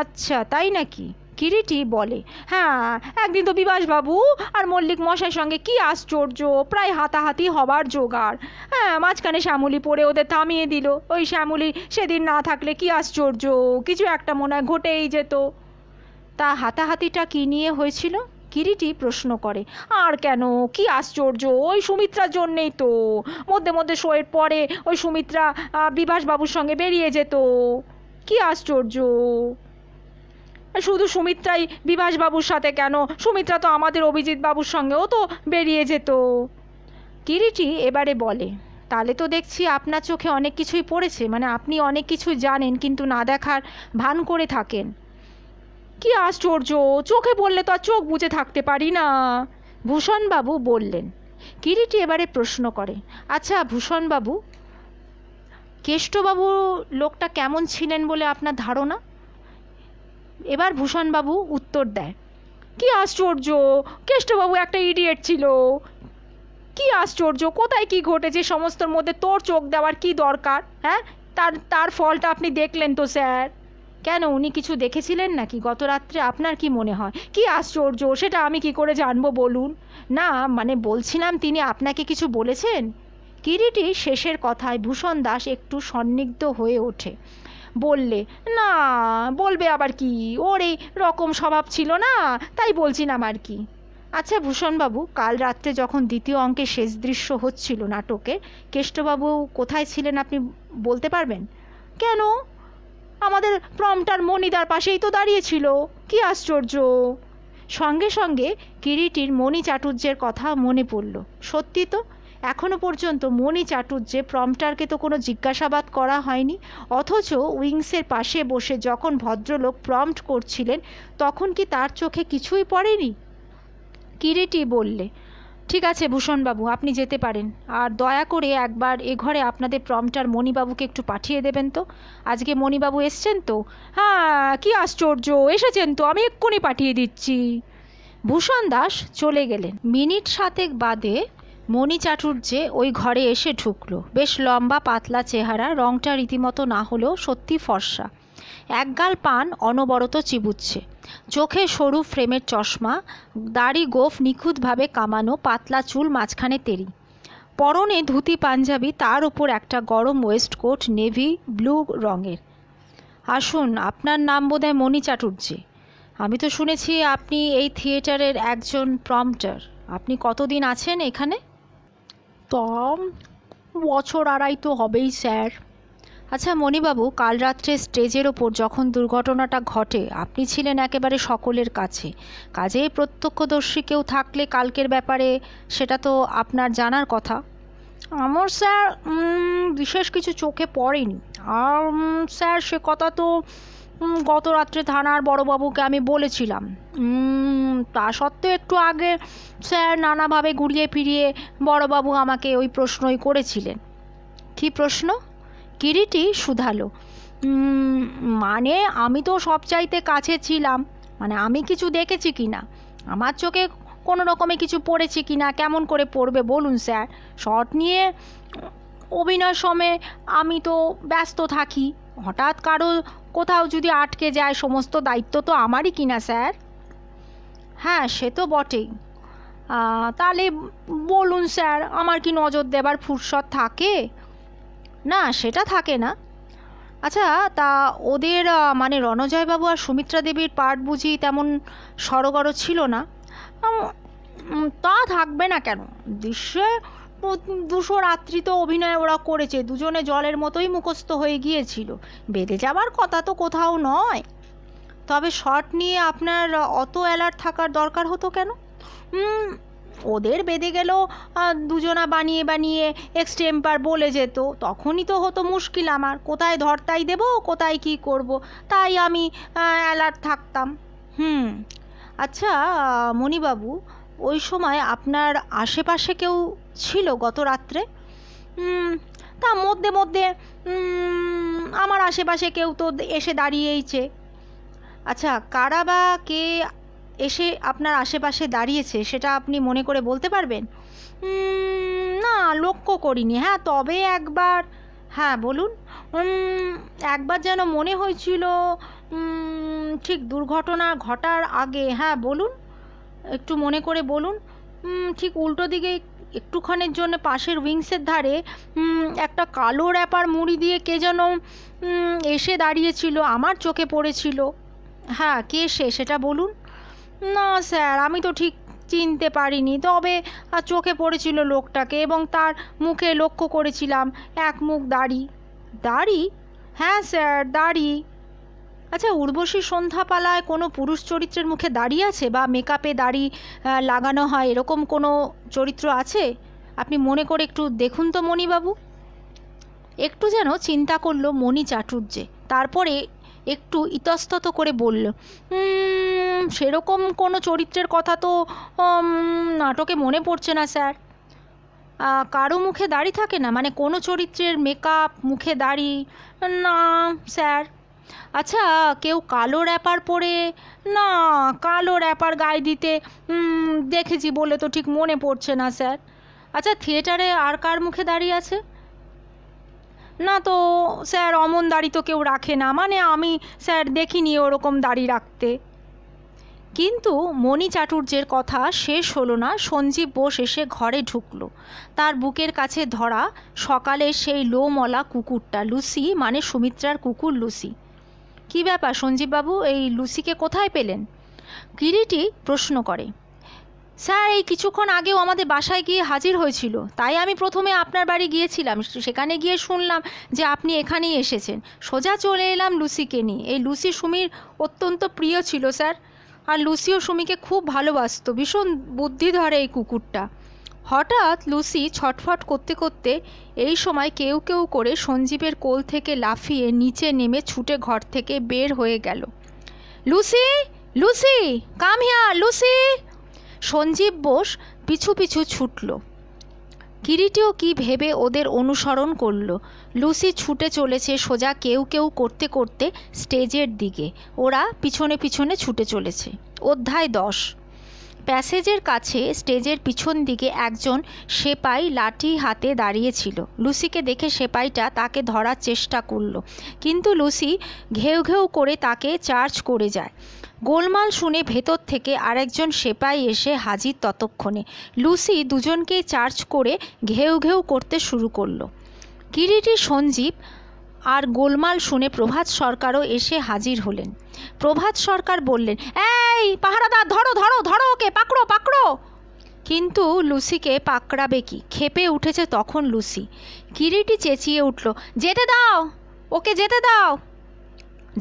আচ্ছা তাই নাকি কিরিটি বলে হ্যাঁ একদিন তো বাবু আর মল্লিক মশাই সঙ্গে কী আশ্চর্য প্রায় হাতাহাতি হবার জোগাড় হ্যাঁ মাঝখানে শ্যামলি পড়ে ওদের থামিয়ে দিল ওই শ্যামলি সেদিন না থাকলে কী আশ্চর্য কিছু একটা মনে হয় ঘটেই যেত তা হাতাহাতিটা কী নিয়ে হয়েছিল কিরিটি প্রশ্ন করে আর কেন কি আশ্চর্য ওই সুমিত্রার জন্যেই তো মধ্যে মধ্যে শোয়ের পরে ওই সুমিত্রা বিভাসবাবুর সঙ্গে বেরিয়ে যেত কি আশ্চর্য শুধু সুমিত্রাই বিভাসবাবুর সাথে কেন সুমিত্রা তো আমাদের অভিজিৎবাবুর সঙ্গেও তো বেরিয়ে যেত কিরিটি এবারে বলে তাহলে তো দেখছি আপনার চোখে অনেক কিছুই পড়েছে মানে আপনি অনেক কিছু জানেন কিন্তু না দেখার ভান করে থাকেন কি আশ্চর্য চোখে বললে তো আর চোখ বুঝে থাকতে পারি না ভূষণবাবু বললেন কিরিটি এবারে প্রশ্ন করে আচ্ছা ভূষণবাবু কেষ্টবাবু লোকটা কেমন ছিলেন বলে আপনার ধারণা এবার ভূষণবাবু উত্তর দেয় কি আশ্চর্য কেষ্টবাবু একটা ইডিয়েট ছিল কি আশ্চর্য কোথায় কি ঘটেছে সমস্তর মধ্যে তোর চোখ দেওয়ার কি দরকার হ্যাঁ তার তার ফলটা আপনি দেখলেন তো স্যার কেন উনি কিছু দেখেছিলেন নাকি গত রাত্রে আপনার কি মনে হয় কি আশ্চর্য সেটা আমি কি করে জানবো বলুন না মানে বলছিলাম তিনি আপনাকে কিছু বলেছেন কিরিটি শেষের কথায় ভূষণ দাস একটু সন্নিগ্ধ হয়ে ওঠে বললে না বলবে আবার কি ওর এই রকম স্বভাব ছিল না তাই বলছিলাম আর কি আচ্ছা ভূষণবাবু কাল রাত্রে যখন দ্বিতীয় অঙ্কে শেষ দৃশ্য হচ্ছিল নাটকে কেষ্টবাবু কোথায় ছিলেন আপনি বলতে পারবেন কেন আমাদের প্রমটার মণিদার পাশেই তো দাঁড়িয়েছিল কি আশ্চর্য সঙ্গে সঙ্গে কিরিটির মণি চাটুর্যের কথা মনে পড়ল সত্যি তো এখনও পর্যন্ত মণি চাটুর্যে প্রম্পটারকে তো কোনো জিজ্ঞাসাবাদ করা হয়নি অথচ উইংসের পাশে বসে যখন ভদ্রলোক প্রম্পট করছিলেন তখন কি তার চোখে কিছুই পড়েনি কিরিটি বললে ঠিক আছে ভূষণবাবু আপনি যেতে পারেন আর দয়া করে একবার এ ঘরে আপনাদের প্রমটার মণিবাবুকে একটু পাঠিয়ে দেবেন তো আজকে মণিবাবু এসছেন তো হ্যাঁ কি আশ্চর্য এসেছেন তো আমি এক্ষুনি পাঠিয়ে দিচ্ছি ভূষণ দাস চলে গেলেন মিনিট সাতেক বাদে মণি চাটুর্যে ওই ঘরে এসে ঢুকল বেশ লম্বা পাতলা চেহারা রঙটা রীতিমতো না হলেও সত্যি ফর্সা একগাল পান অনবরত চিবুচ্ছে চোখে সরু ফ্রেমের চশমা দাড়ি গোফ নিখুঁতভাবে কামানো পাতলা চুল মাঝখানে তেরি পরনে ধুতি পাঞ্জাবি তার উপর একটা গরম ওয়েস্ট কোট নেভি ব্লু রঙের আসুন আপনার নাম বোধহয় মণি চাটুর্যে আমি তো শুনেছি আপনি এই থিয়েটারের একজন প্রম্পটার আপনি কতদিন আছেন এখানে কম বছর আড়াই তো হবেই স্যার আচ্ছা মণিবাবু কাল রাত্রে স্টেজের ওপর যখন দুর্ঘটনাটা ঘটে আপনি ছিলেন একেবারে সকলের কাছে কাজেই প্রত্যক্ষদর্শী কেউ থাকলে কালকের ব্যাপারে সেটা তো আপনার জানার কথা আমার স্যার বিশেষ কিছু চোখে পড়েনি আর স্যার সে কথা তো গত রাত্রে থানার বড়োবাবুকে আমি বলেছিলাম তা সত্ত্বেও একটু আগে স্যার নানাভাবে ঘুরিয়ে ফিরিয়ে বড়োবাবু আমাকে ওই প্রশ্নই করেছিলেন কী প্রশ্ন কিরিটি শুধালো মানে আমি তো সব চাইতে কাছে ছিলাম মানে আমি কিছু দেখেছি কি না আমার চোখে কোনো রকমে কিছু পড়েছে কি না কেমন করে পড়বে বলুন স্যার শট নিয়ে অভিনয় সময়ে আমি তো ব্যস্ত থাকি হঠাৎ কারো কোথাও যদি আটকে যায় সমস্ত দায়িত্ব তো আমারই কিনা স্যার হ্যাঁ সে তো বটেই তাহলে বলুন স্যার আমার কি নজর দেবার ফুরসত থাকে না সেটা থাকে না আচ্ছা তা ওদের মানে রণজয়বাবু আর সুমিত্রা দেবীর পাঠ বুঝি তেমন সরগর ছিল না তা থাকবে না কেন দৃশ্যে দুশো রাত্রি তো অভিনয় ওরা করেছে দুজনে জলের মতোই মুখস্থ হয়ে গিয়েছিল বেঁধে যাবার কথা তো কোথাও নয় তবে শট নিয়ে আপনার অত অ্যালার্ট থাকার দরকার হতো কেন ওদের বেঁধে গেল দুজনা বানিয়ে বানিয়ে এক্সটেম্পার বলে যেত তখনই তো হতো মুশকিল আমার কোথায় ধরতাই দেব কোথায় কি করব তাই আমি অ্যালার্ট থাকতাম হুম আচ্ছা মণিবাবু ওই সময় আপনার আশেপাশে কেউ ছিল গত রাত্রে তা মধ্যে মধ্যে আমার আশেপাশে কেউ তো এসে দাঁড়িয়েইছে আচ্ছা কারা বা কে এসে আপনার আশেপাশে দাঁড়িয়েছে সেটা আপনি মনে করে বলতে পারবেন না লক্ষ্য করিনি হ্যাঁ তবে একবার হ্যাঁ বলুন একবার যেন মনে হয়েছিল ঠিক দুর্ঘটনা ঘটার আগে হ্যাঁ বলুন একটু মনে করে বলুন ঠিক উল্টো দিকে একটুখানির জন্য পাশের উইংসের ধারে একটা কালো র্যাপার মুড়ি দিয়ে কে যেন এসে দাঁড়িয়েছিল আমার চোখে পড়েছিল হ্যাঁ কে সে সেটা বলুন না স্যার আমি তো ঠিক চিনতে পারিনি তবে চোখে পড়েছিল লোকটাকে এবং তার মুখে লক্ষ্য করেছিলাম এক মুখ দাড়ি দাড়ি হ্যাঁ স্যার দাড়ি আচ্ছা উর্বশী সন্ধ্যাপালায় কোনো পুরুষ চরিত্রের মুখে দাঁড়িয়ে আছে বা মেকআপে দাড়ি লাগানো হয় এরকম কোনো চরিত্র আছে আপনি মনে করে একটু দেখুন তো মণিবাবু একটু যেন চিন্তা করলো মণি চাটুর্যে তারপরে একটু ইতস্তত করে বলল সেরকম কোনো চরিত্রের কথা তো নাটকে মনে পড়ছে না স্যার কারো মুখে দাড়ি থাকে না মানে কোনো চরিত্রের মেকআপ মুখে দাড়ি না স্যার আচ্ছা কেউ কালো র্যাপার পরে না কালো র্যাপার গায়ে দিতে দেখেছি বলে তো ঠিক মনে পড়ছে না স্যার আচ্ছা থিয়েটারে আর কার মুখে দাঁড়িয়ে আছে না তো স্যার অমন দাড়ি তো কেউ রাখে না মানে আমি স্যার দেখিনি ওরকম দাড়ি রাখতে কিন্তু মণি চাটুর্যের কথা শেষ হলো না সঞ্জীব বোস এসে ঘরে ঢুকল তার বুকের কাছে ধরা সকালে সেই লোমলা কুকুরটা লুসি মানে সুমিত্রার কুকুর লুসি কি ব্যাপার সঞ্জীববাবু এই লুসিকে কোথায় পেলেন কিরিটি প্রশ্ন করে স্যার এই কিছুক্ষণ আগেও আমাদের বাসায় গিয়ে হাজির হয়েছিল তাই আমি প্রথমে আপনার বাড়ি গিয়েছিলাম সেখানে গিয়ে শুনলাম যে আপনি এখানেই এসেছেন সোজা চলে এলাম লুসিকে নিয়ে এই লুসি সুমির অত্যন্ত প্রিয় ছিল স্যার আর লুসিও সুমিকে খুব ভালোবাসত ভীষণ বুদ্ধি ধরে এই কুকুরটা হঠাৎ লুসি ছটফট করতে করতে এই সময় কেউ কেউ করে সঞ্জীবের কোল থেকে লাফিয়ে নিচে নেমে ছুটে ঘর থেকে বের হয়ে গেল Lucy Lucy come here Lucy Sanjeev Bose পিছু পিছু ছুটল কিরিটিও কি ভেবে ওদের অনুসরণ করল লুসি ছুটে চলেছে সোজা কেউ কেউ করতে করতে স্টেজের দিকে ওরা পিছনে পিছনে ছুটে চলেছে অধ্যায় দশ প্যাসেজের কাছে স্টেজের পিছন দিকে একজন সেপাই লাঠি হাতে দাঁড়িয়েছিল লুসিকে দেখে সেপাইটা তাকে ধরার চেষ্টা করল কিন্তু লুসি ঘেউ ঘেউ করে তাকে চার্জ করে যায় গোলমাল শুনে ভেতর থেকে আরেকজন সেপাই এসে হাজির ততক্ষণে লুসি দুজনকেই চার্জ করে ঘেউ ঘেউ করতে শুরু করলো কিরিটি সঞ্জীব আর গোলমাল শুনে প্রভাত সরকারও এসে হাজির হলেন প্রভাত সরকার বললেন এই পাহারাদার ধরো ধরো ধরো ওকে পাকড়ো পাকড়ো কিন্তু লুসিকে পাকড়াবে কি খেপে উঠেছে তখন লুসি কিরিটি চেঁচিয়ে উঠল যেতে দাও ওকে যেতে দাও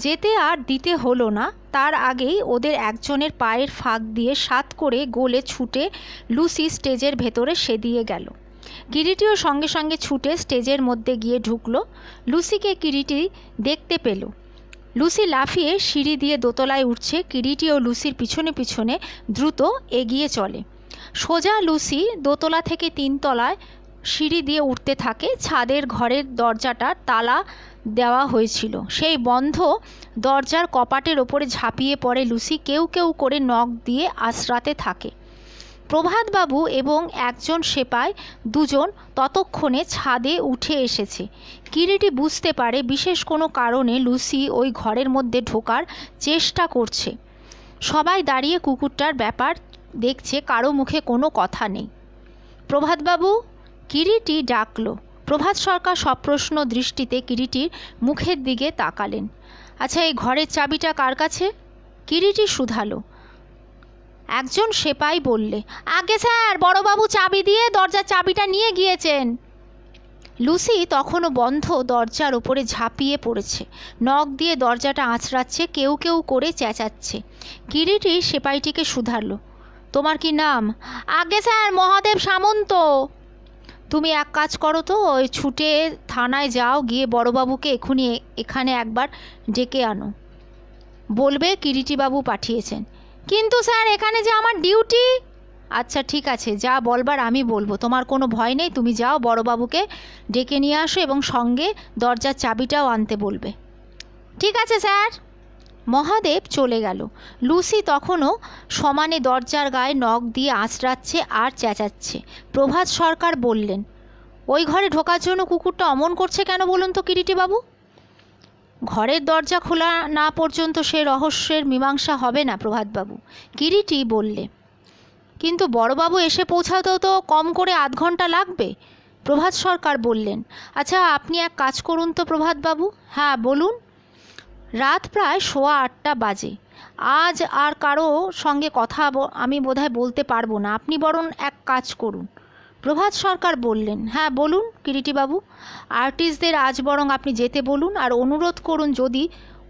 যেতে আর দিতে হলো না তার আগেই ওদের একজনের পায়ের ফাঁক দিয়ে সাত করে গোলে ছুটে লুসি স্টেজের ভেতরে সে দিয়ে গেল কিরিটিও সঙ্গে সঙ্গে ছুটে স্টেজের মধ্যে গিয়ে ঢুকলো লুসিকে কিরিটি দেখতে পেল লুসি লাফিয়ে সিঁড়ি দিয়ে দোতলায় উঠছে কিরিটি ও লুসির পিছনে পিছনে দ্রুত এগিয়ে চলে সোজা লুসি দোতলা থেকে তিনতলায় সিঁড়ি দিয়ে উঠতে থাকে ছাদের ঘরের দরজাটা তালা দেওয়া হয়েছিল সেই বন্ধ দরজার কপাটের ওপরে ঝাঁপিয়ে পড়ে লুসি কেউ কেউ করে নখ দিয়ে আশ্রাতে থাকে প্রভাতবাবু এবং একজন সেপাই দুজন ততক্ষণে ছাদে উঠে এসেছে কিরিটি বুঝতে পারে বিশেষ কোনো কারণে লুসি ওই ঘরের মধ্যে ঢোকার চেষ্টা করছে সবাই দাঁড়িয়ে কুকুরটার ব্যাপার দেখছে কারো মুখে কোনো কথা নেই প্রভাতবাবু কিরিটি ডাকল প্রভাত সরকার সপ্রশ্ন দৃষ্টিতে কিরিটির মুখের দিকে তাকালেন আচ্ছা এই ঘরের চাবিটা কার কাছে কিরিটি শুধালো একজন সেপাই বললে আগে স্যার বড়বাবু চাবি দিয়ে দরজার চাবিটা নিয়ে গিয়েছেন লুসি তখনও বন্ধ দরজার ওপরে ঝাঁপিয়ে পড়েছে নখ দিয়ে দরজাটা আঁচড়াচ্ছে কেউ কেউ করে চেঁচাচ্ছে কিরিটি সেপাইটিকে শুধালো তোমার কি নাম আগে স্যার মহাদেব সামন্ত তুমি এক কাজ করো তো ওই ছুটে থানায় যাও গিয়ে বড়বাবুকে এখুনি এখানে একবার ডেকে আনো বলবে কিরিটিবাবু পাঠিয়েছেন কিন্তু স্যার এখানে যে আমার ডিউটি আচ্ছা ঠিক আছে যা বলবার আমি বলবো তোমার কোনো ভয় নেই তুমি যাও বড়বাবুকে ডেকে নিয়ে আসো এবং সঙ্গে দরজার চাবিটাও আনতে বলবে ঠিক আছে স্যার মহাদেব চলে গেল লুসি তখনও সমানে দরজার গায়ে নখ দিয়ে আঁচড়াচ্ছে আর চেঁচাচ্ছে প্রভাত সরকার বললেন ওই ঘরে ঢোকার জন্য কুকুরটা অমন করছে কেন বলুন তো কিরিটিবাবু ঘরের দরজা খোলা না পর্যন্ত সে রহস্যের মীমাংসা হবে না প্রভাতবাবু গিরিটি বললে কিন্তু বড়বাবু এসে পৌঁছাতেও তো কম করে আধ ঘন্টা লাগবে প্রভাত সরকার বললেন আচ্ছা আপনি এক কাজ করুন তো প্রভাতবাবু হ্যাঁ বলুন রাত প্রায় সোয়া আটটা বাজে আজ আর কারো সঙ্গে কথা আমি বোধহয় বলতে পারবো না আপনি বরং এক কাজ করুন প্রভাত সরকার বললেন হ্যাঁ বলুন কিরিটিবাবু আর্টিস্টদের আজ বরং আপনি যেতে বলুন আর অনুরোধ করুন যদি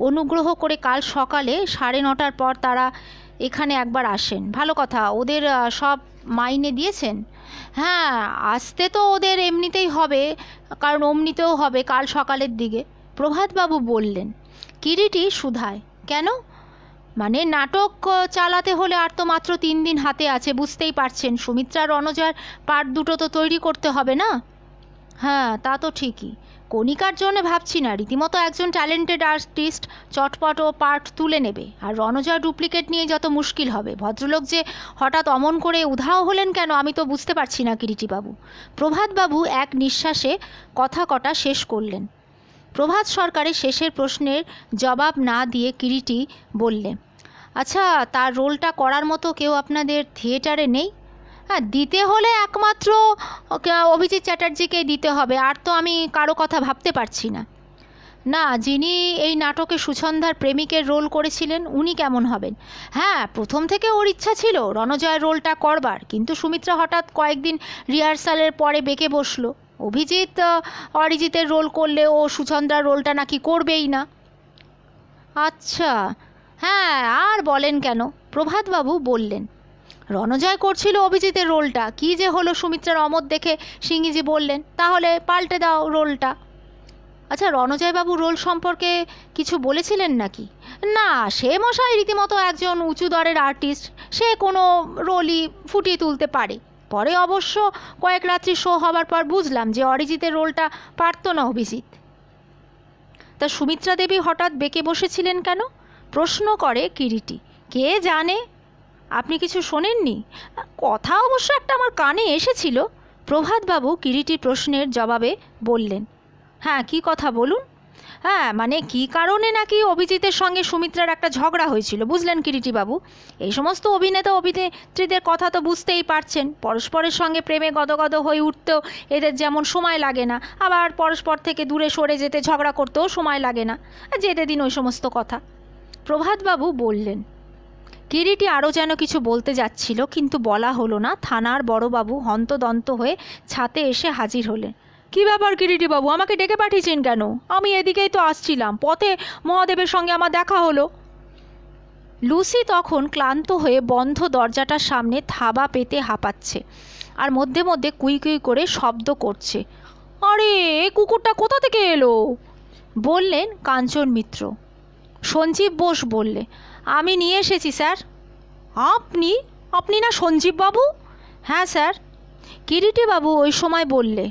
অনুগ্রহ করে কাল সকালে সাড়ে নটার পর তারা এখানে একবার আসেন ভালো কথা ওদের সব মাইনে দিয়েছেন হ্যাঁ আসতে তো ওদের এমনিতেই হবে কারণ অমনিতেও হবে কাল সকালের দিকে প্রভাতবাবু বললেন কিরিটি শুধায় কেন মানে নাটক চালাতে হলে আর তো মাত্র তিন দিন হাতে আছে বুঝতেই পারছেন সুমিত্রা রণজার পার্ট দুটো তো তৈরি করতে হবে না হ্যাঁ তা তো ঠিকই কণিকার জন্য ভাবছি না রীতিমতো একজন ট্যালেন্টেড আর্টিস্ট চটপট ও পার্ট তুলে নেবে আর রণজয় ডুপ্লিকেট নিয়ে যত মুশকিল হবে ভদ্রলোক যে হঠাৎ অমন করে উধাও হলেন কেন আমি তো বুঝতে পারছি না কিরিটিবাবু প্রভাতবাবু এক নিঃশ্বাসে কথা কটা শেষ করলেন প্রভাত সরকারের শেষের প্রশ্নের জবাব না দিয়ে কিরিটি বললেন আচ্ছা তার রোলটা করার মতো কেউ আপনাদের থিয়েটারে নেই হ্যাঁ দিতে হলে একমাত্র অভিজিৎ চ্যাটার্জিকেই দিতে হবে আর তো আমি কারো কথা ভাবতে পারছি না না যিনি এই নাটকে সুছন্ধার প্রেমিকের রোল করেছিলেন উনি কেমন হবেন হ্যাঁ প্রথম থেকে ওর ইচ্ছা ছিল রণজয়ের রোলটা করবার কিন্তু সুমিত্রা হঠাৎ কয়েকদিন রিহার্সালের পরে বেঁকে বসলো অভিজিৎ অরিজিতের রোল করলে ও সুচন্দ্রার রোলটা নাকি করবেই না আচ্ছা হ্যাঁ আর বলেন কেন প্রভাতবাবু বললেন রণজয় করছিল অভিজিতের রোলটা কি যে হলো সুমিত্রার অমত দেখে সিংহিজি বললেন তাহলে পাল্টে দাও রোলটা আচ্ছা রণজয়বাবু রোল সম্পর্কে কিছু বলেছিলেন নাকি না সে মশাই রীতিমতো একজন উঁচু দরের আর্টিস্ট সে কোনো রোলই ফুটিয়ে তুলতে পারে পরে অবশ্য কয়েক রাত্রি শো হবার পর বুঝলাম যে অরিজিতের রোলটা পারত না অভিজিৎ তা সুমিত্রা দেবী হঠাৎ বেঁকে বসেছিলেন কেন প্রশ্ন করে কিরীটি কে জানে আপনি কিছু শোনেননি কথা অবশ্য একটা আমার কানে এসেছিল প্রভাতবাবু কিরীটির প্রশ্নের জবাবে বললেন হ্যাঁ কি কথা বলুন হ্যাঁ মানে কি কারণে নাকি অভিজিতের সঙ্গে সুমিত্রার একটা ঝগড়া হয়েছিল বুঝলেন কিরিটিবাবু এই সমস্ত অভিনেতা অভিনেত্রীদের কথা তো বুঝতেই পারছেন পরস্পরের সঙ্গে প্রেমে গদগদ হয়ে উঠতেও এদের যেমন সময় লাগে না আবার পরস্পর থেকে দূরে সরে যেতে ঝগড়া করতেও সময় লাগে না যেতে দিন ওই সমস্ত কথা প্রভাতবাবু বললেন কিরিটি আরও যেন কিছু বলতে যাচ্ছিল কিন্তু বলা হলো না থানার বড়বাবু হন্তদন্ত হয়ে ছাতে এসে হাজির হলেন কি ব্যাপার বাবু আমাকে ডেকে পাঠিয়েছেন কেন আমি এদিকেই তো আসছিলাম পথে মহাদেবের সঙ্গে আমার দেখা হলো লুসি তখন ক্লান্ত হয়ে বন্ধ দরজাটার সামনে থাবা পেতে হাঁপাচ্ছে আর মধ্যে মধ্যে কুই কুই করে শব্দ করছে আরে কুকুরটা কোথা থেকে এলো বললেন কাঞ্চন মিত্র সঞ্জীব বোস বললে আমি নিয়ে এসেছি স্যার আপনি আপনি না সঞ্জীববাবু হ্যাঁ স্যার কিরিটিবাবু ওই সময় বললে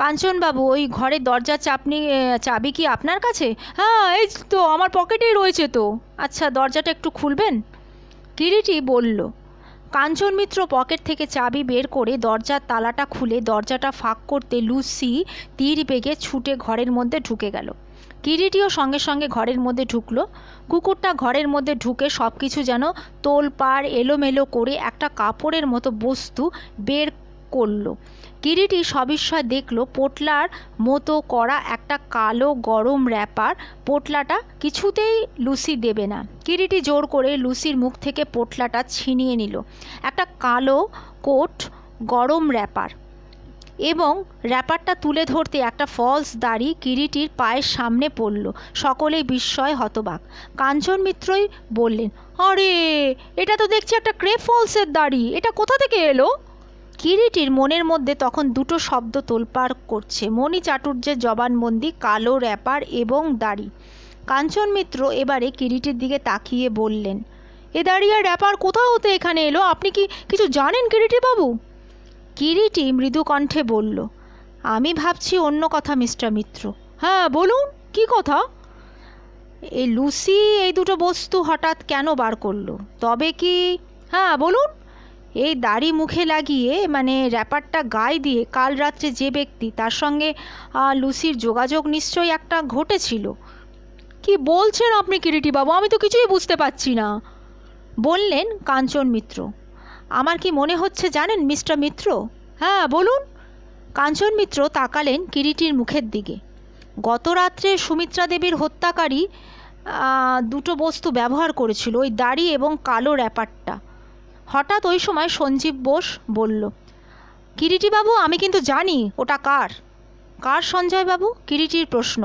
কাঞ্চনবাবু ওই ঘরের দরজার চাপনি চাবি কি আপনার কাছে হ্যাঁ এই তো আমার পকেটেই রয়েছে তো আচ্ছা দরজাটা একটু খুলবেন কিরিটি বলল কাঞ্চন মিত্র পকেট থেকে চাবি বের করে দরজার তালাটা খুলে দরজাটা ফাঁক করতে লুসি তীর বেগে ছুটে ঘরের মধ্যে ঢুকে গেল কিরিটিও সঙ্গে সঙ্গে ঘরের মধ্যে ঢুকলো কুকুরটা ঘরের মধ্যে ঢুকে সব কিছু যেন তোলপাড় এলোমেলো করে একটা কাপড়ের মতো বস্তু বের করল কিরিটি সবিস্ময় দেখল পোটলার মতো করা একটা কালো গরম র্যাপার পোটলাটা কিছুতেই লুসি দেবে না কিরিটি জোর করে লুসির মুখ থেকে পোটলাটা ছিনিয়ে নিল একটা কালো কোট গরম র্যাপার এবং র্যাপারটা তুলে ধরতে একটা ফলস দাড়ি কিরিটির পায়ের সামনে পড়ল সকলেই বিস্ময় হতবাক কাঞ্চন মিত্রই বললেন আরে এটা তো দেখছি একটা ক্রেপ ফলসের দাড়ি এটা কোথা থেকে এলো কিরিটির মনের মধ্যে তখন দুটো শব্দ তোলপাড় করছে মণি চাটুর্যের জবানবন্দি কালো র্যাপার এবং দাড়ি কাঞ্চন মিত্র এবারে কিরিটির দিকে তাকিয়ে বললেন এ দাঁড়িয়ে র্যাপার কোথা হতে এখানে এলো আপনি কি কিছু জানেন কিরিটি বাবু কিরিটি মৃদুকণ্ঠে বলল আমি ভাবছি অন্য কথা মিস্টার মিত্র হ্যাঁ বলুন কি কথা এই লুসি এই দুটো বস্তু হঠাৎ কেন বার করলো তবে কি হ্যাঁ বলুন এই দাড়ি মুখে লাগিয়ে মানে র্যাপারটা গায়ে দিয়ে কাল রাত্রে যে ব্যক্তি তার সঙ্গে লুসির যোগাযোগ নিশ্চয়ই একটা ঘটেছিল কি বলছেন আপনি বাবু আমি তো কিছুই বুঝতে পারছি না বললেন কাঞ্চন মিত্র আমার কি মনে হচ্ছে জানেন মিস্টার মিত্র হ্যাঁ বলুন কাঞ্চন মিত্র তাকালেন কিরিটির মুখের দিকে গত রাত্রে সুমিত্রা দেবীর হত্যাকারী দুটো বস্তু ব্যবহার করেছিল ওই দাড়ি এবং কালো র্যাপারটা হঠাৎ ওই সময় সঞ্জীব বোস বলল কিরিটিবাবু আমি কিন্তু জানি ওটা কার কার সঞ্জয়বাবু কিরিটির প্রশ্ন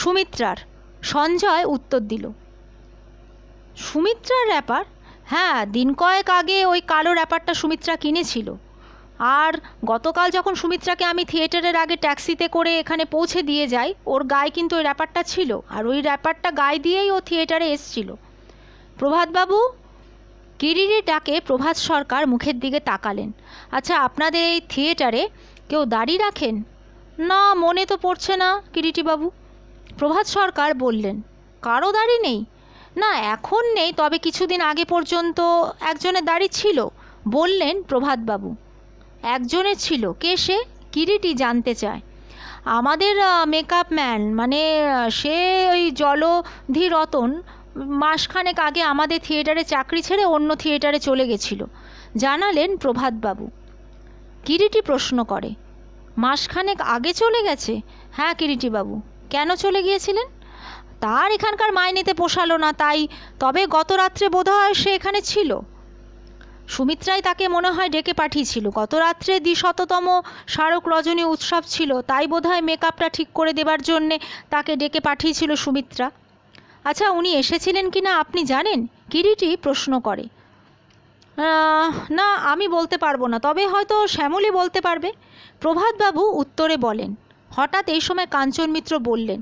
সুমিত্রার সঞ্জয় উত্তর দিল সুমিত্রার র্যাপার হ্যাঁ দিন কয়েক আগে ওই কালো র্যাপারটা সুমিত্রা কিনেছিল আর গতকাল যখন সুমিত্রাকে আমি থিয়েটারের আগে ট্যাক্সিতে করে এখানে পৌঁছে দিয়ে যাই ওর গায়ে কিন্তু ওই র্যাপারটা ছিল আর ওই র্যাপারটা গায়ে দিয়েই ও থিয়েটারে এসছিল প্রভাতবাবু কিরিরি ডাকে প্রভাত সরকার মুখের দিকে তাকালেন আচ্ছা আপনাদের এই থিয়েটারে কেউ দাড়ি রাখেন না মনে তো পড়ছে না কিরিটিবাবু প্রভাত সরকার বললেন কারো দাড়ি নেই না এখন নেই তবে কিছুদিন আগে পর্যন্ত একজনের দাড়ি ছিল বললেন প্রভাতবাবু একজনের ছিল কে সে কিরিটি জানতে চায় আমাদের মেকআপ ম্যান মানে সে ওই জলধি রতন মাসখানেক আগে আমাদের থিয়েটারে চাকরি ছেড়ে অন্য থিয়েটারে চলে গেছিল জানালেন প্রভাতবাবু কিরিটি প্রশ্ন করে মাসখানেক আগে চলে গেছে হ্যাঁ কিরিটিবাবু কেন চলে গিয়েছিলেন তার এখানকার মাইনেতে পোষালো না তাই তবে গত রাত্রে বোধহয় সে এখানে ছিল সুমিত্রাই তাকে মনে হয় ডেকে পাঠিয়েছিল গত রাত্রে দ্বিশততম স্মারক রজনী উৎসব ছিল তাই বোধহয় মেকআপটা ঠিক করে দেবার জন্যে তাকে ডেকে পাঠিয়েছিল সুমিত্রা আচ্ছা উনি এসেছিলেন কি না আপনি জানেন কিরিটি প্রশ্ন করে না আমি বলতে পারবো না তবে হয়তো শ্যামলী বলতে পারবে প্রভাতবাবু উত্তরে বলেন হঠাৎ এই সময় কাঞ্চন মিত্র বললেন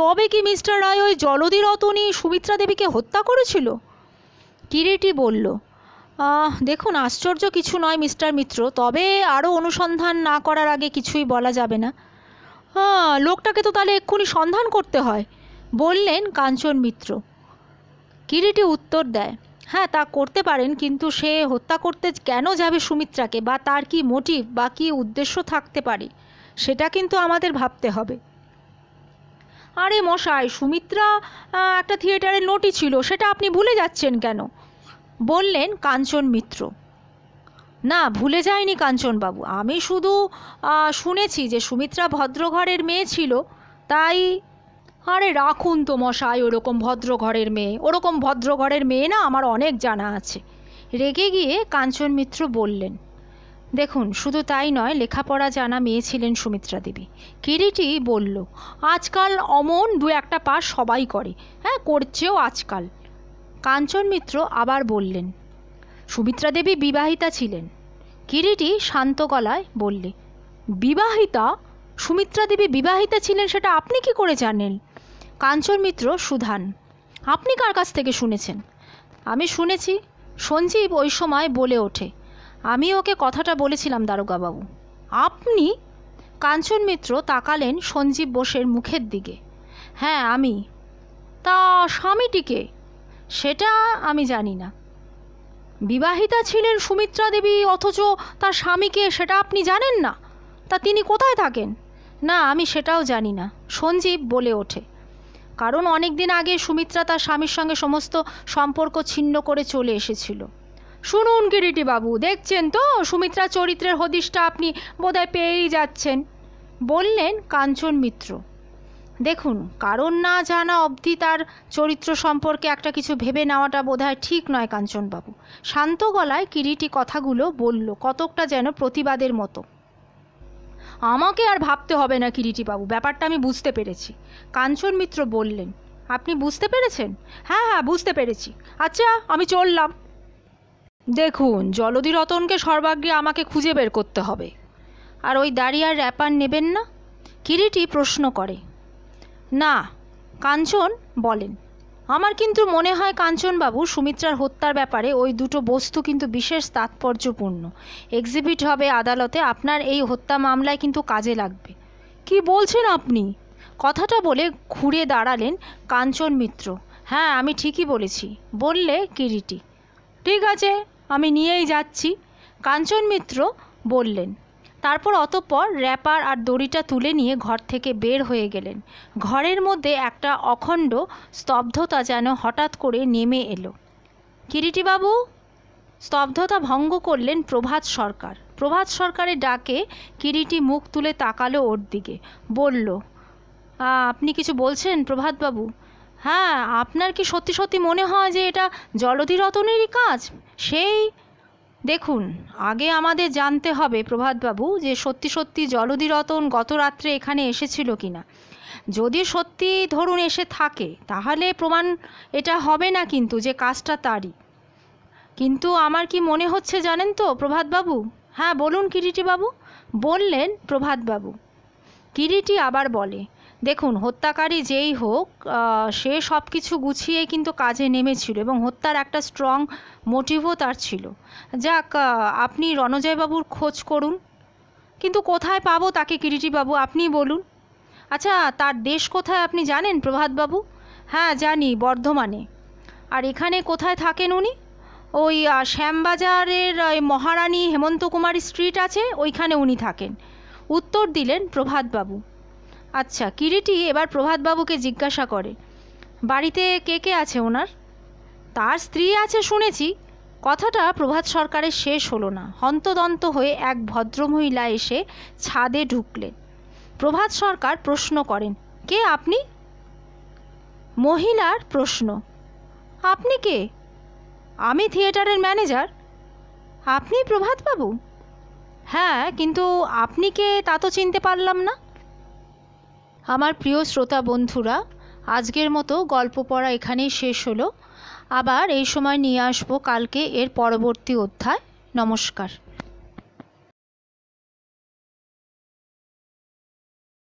তবে কি মিস্টার রায় ওই জলদি রতনী সুমিত্রা দেবীকে হত্যা করেছিল কিরিটি বলল দেখুন আশ্চর্য কিছু নয় মিস্টার মিত্র তবে আরও অনুসন্ধান না করার আগে কিছুই বলা যাবে না হ্যাঁ লোকটাকে তো তাহলে এক্ষুনি সন্ধান করতে হয় বললেন কাঞ্চন মিত্র কিরিটি উত্তর দেয় হ্যাঁ তা করতে পারেন কিন্তু সে হত্যা করতে কেন যাবে সুমিত্রাকে বা তার কি মোটিভ বা কী উদ্দেশ্য থাকতে পারে সেটা কিন্তু আমাদের ভাবতে হবে আরে মশাই সুমিত্রা একটা থিয়েটারের নোটি ছিল সেটা আপনি ভুলে যাচ্ছেন কেন বললেন কাঞ্চন মিত্র না ভুলে যায়নি কাঞ্চনবাবু আমি শুধু শুনেছি যে সুমিত্রা ভদ্রঘরের মেয়ে ছিল তাই আরে রাখুন তো মশাই ওরকম ভদ্রঘরের মেয়ে ওরকম ভদ্রঘরের মেয়ে না আমার অনেক জানা আছে রেগে গিয়ে কাঞ্চন মিত্র বললেন দেখুন শুধু তাই নয় লেখাপড়া জানা মেয়ে ছিলেন সুমিত্রা দেবী কিরিটি বলল আজকাল অমন দু একটা পাস সবাই করে হ্যাঁ করছেও আজকাল কাঞ্চন মিত্র আবার বললেন সুমিত্রা দেবী বিবাহিতা ছিলেন কিরিটি শান্ত গলায় বললে বিবাহিতা সুমিত্রা দেবী বিবাহিতা ছিলেন সেটা আপনি কি করে জানেন কাঞ্চন মিত্র সুধান আপনি কার কাছ থেকে শুনেছেন আমি শুনেছি সঞ্জীব ওই সময় বলে ওঠে আমি ওকে কথাটা বলেছিলাম দারোগাবাবু আপনি কাঞ্চন মিত্র তাকালেন সঞ্জীব বোসের মুখের দিকে হ্যাঁ আমি তা স্বামীটিকে সেটা আমি জানি না বিবাহিতা ছিলেন সুমিত্রা দেবী অথচ তার স্বামীকে সেটা আপনি জানেন না তা তিনি কোথায় থাকেন না আমি সেটাও জানি না সঞ্জীব বলে ওঠে কারণ অনেক দিন আগে সুমিত্রা তার স্বামীর সঙ্গে সমস্ত সম্পর্ক ছিন্ন করে চলে এসেছিল শুনুন কিরিটিবাবু দেখছেন তো সুমিত্রা চরিত্রের হদিশটা আপনি বোধহয় পেয়েই যাচ্ছেন বললেন কাঞ্চন মিত্র দেখুন কারণ না জানা অবধি তার চরিত্র সম্পর্কে একটা কিছু ভেবে নেওয়াটা বোধহয় ঠিক নয় কাঞ্চনবাবু শান্ত গলায় কিরিটি কথাগুলো বলল কতকটা যেন প্রতিবাদের মতো আমাকে আর ভাবতে হবে না বাবু ব্যাপারটা আমি বুঝতে পেরেছি কাঞ্চন মিত্র বললেন আপনি বুঝতে পেরেছেন হ্যাঁ হ্যাঁ বুঝতে পেরেছি আচ্ছা আমি চললাম দেখুন জলদি রতনকে সর্বাগ্রে আমাকে খুঁজে বের করতে হবে আর ওই দাড়ি আর র্যাপার নেবেন না কিরিটি প্রশ্ন করে না কাঞ্চন বলেন আমার কিন্তু মনে হয় কাঞ্চনবাবু সুমিত্রার হত্যার ব্যাপারে ওই দুটো বস্তু কিন্তু বিশেষ তাৎপর্যপূর্ণ এক্সিবিট হবে আদালতে আপনার এই হত্যা মামলায় কিন্তু কাজে লাগবে কি বলছেন আপনি কথাটা বলে ঘুরে দাঁড়ালেন কাঞ্চন মিত্র হ্যাঁ আমি ঠিকই বলেছি বললে কিরিটি ঠিক আছে আমি নিয়েই যাচ্ছি কাঞ্চন মিত্র বললেন তারপর অতঃপর র্যাপার আর দড়িটা তুলে নিয়ে ঘর থেকে বের হয়ে গেলেন ঘরের মধ্যে একটা অখণ্ড স্তব্ধতা যেন হঠাৎ করে নেমে এলো কিরিটিবাবু স্তব্ধতা ভঙ্গ করলেন প্রভাত সরকার প্রভাত সরকারের ডাকে কিরিটি মুখ তুলে তাকালো ওর দিকে বলল আপনি কিছু বলছেন প্রভাতবাবু হ্যাঁ আপনার কি সত্যি সত্যি মনে হয় যে এটা জলধিরতনেরই কাজ সেই দেখুন আগে আমাদের জানতে হবে প্রভাতবাবু যে সত্যি সত্যি জলধিরতন গত রাত্রে এখানে এসেছিল কি না যদি সত্যি ধরুন এসে থাকে তাহলে প্রমাণ এটা হবে না কিন্তু যে কাজটা তারই কিন্তু আমার কি মনে হচ্ছে জানেন তো প্রভাতবাবু হ্যাঁ বলুন কিরিটিবাবু বললেন প্রভাতবাবু কিরিটি আবার বলে দেখুন হত্যাকারী যেই হোক সে সব কিছু গুছিয়ে কিন্তু কাজে নেমেছিল এবং হত্যার একটা স্ট্রং মোটিভও তার ছিল যাক আপনি রণজয়বাবুর খোঁজ করুন কিন্তু কোথায় পাবো তাকে বাবু আপনি বলুন আচ্ছা তার দেশ কোথায় আপনি জানেন প্রভাতবাবু হ্যাঁ জানি বর্ধমানে আর এখানে কোথায় থাকেন উনি ওই শ্যামবাজারের ওই মহারানী হেমন্ত কুমারী স্ট্রিট আছে ওইখানে উনি থাকেন উত্তর দিলেন প্রভাতবাবু আচ্ছা কিরীটী এবার প্রভাতবাবুকে জিজ্ঞাসা করে বাড়িতে কে কে আছে ওনার তার স্ত্রী আছে শুনেছি কথাটা প্রভাত সরকারের শেষ হলো না হন্তদন্ত হয়ে এক ভদ্রমহিলা এসে ছাদে ঢুকলেন প্রভাত সরকার প্রশ্ন করেন কে আপনি মহিলার প্রশ্ন আপনি কে আমি থিয়েটারের ম্যানেজার আপনি প্রভাতবাবু হ্যাঁ কিন্তু আপনি কে তা তো চিনতে পারলাম না আমার প্রিয় শ্রোতা বন্ধুরা আজকের মতো গল্প পড়া এখানেই শেষ হলো আবার এই সময় নিয়ে আসবো কালকে এর পরবর্তী অধ্যায় নমস্কার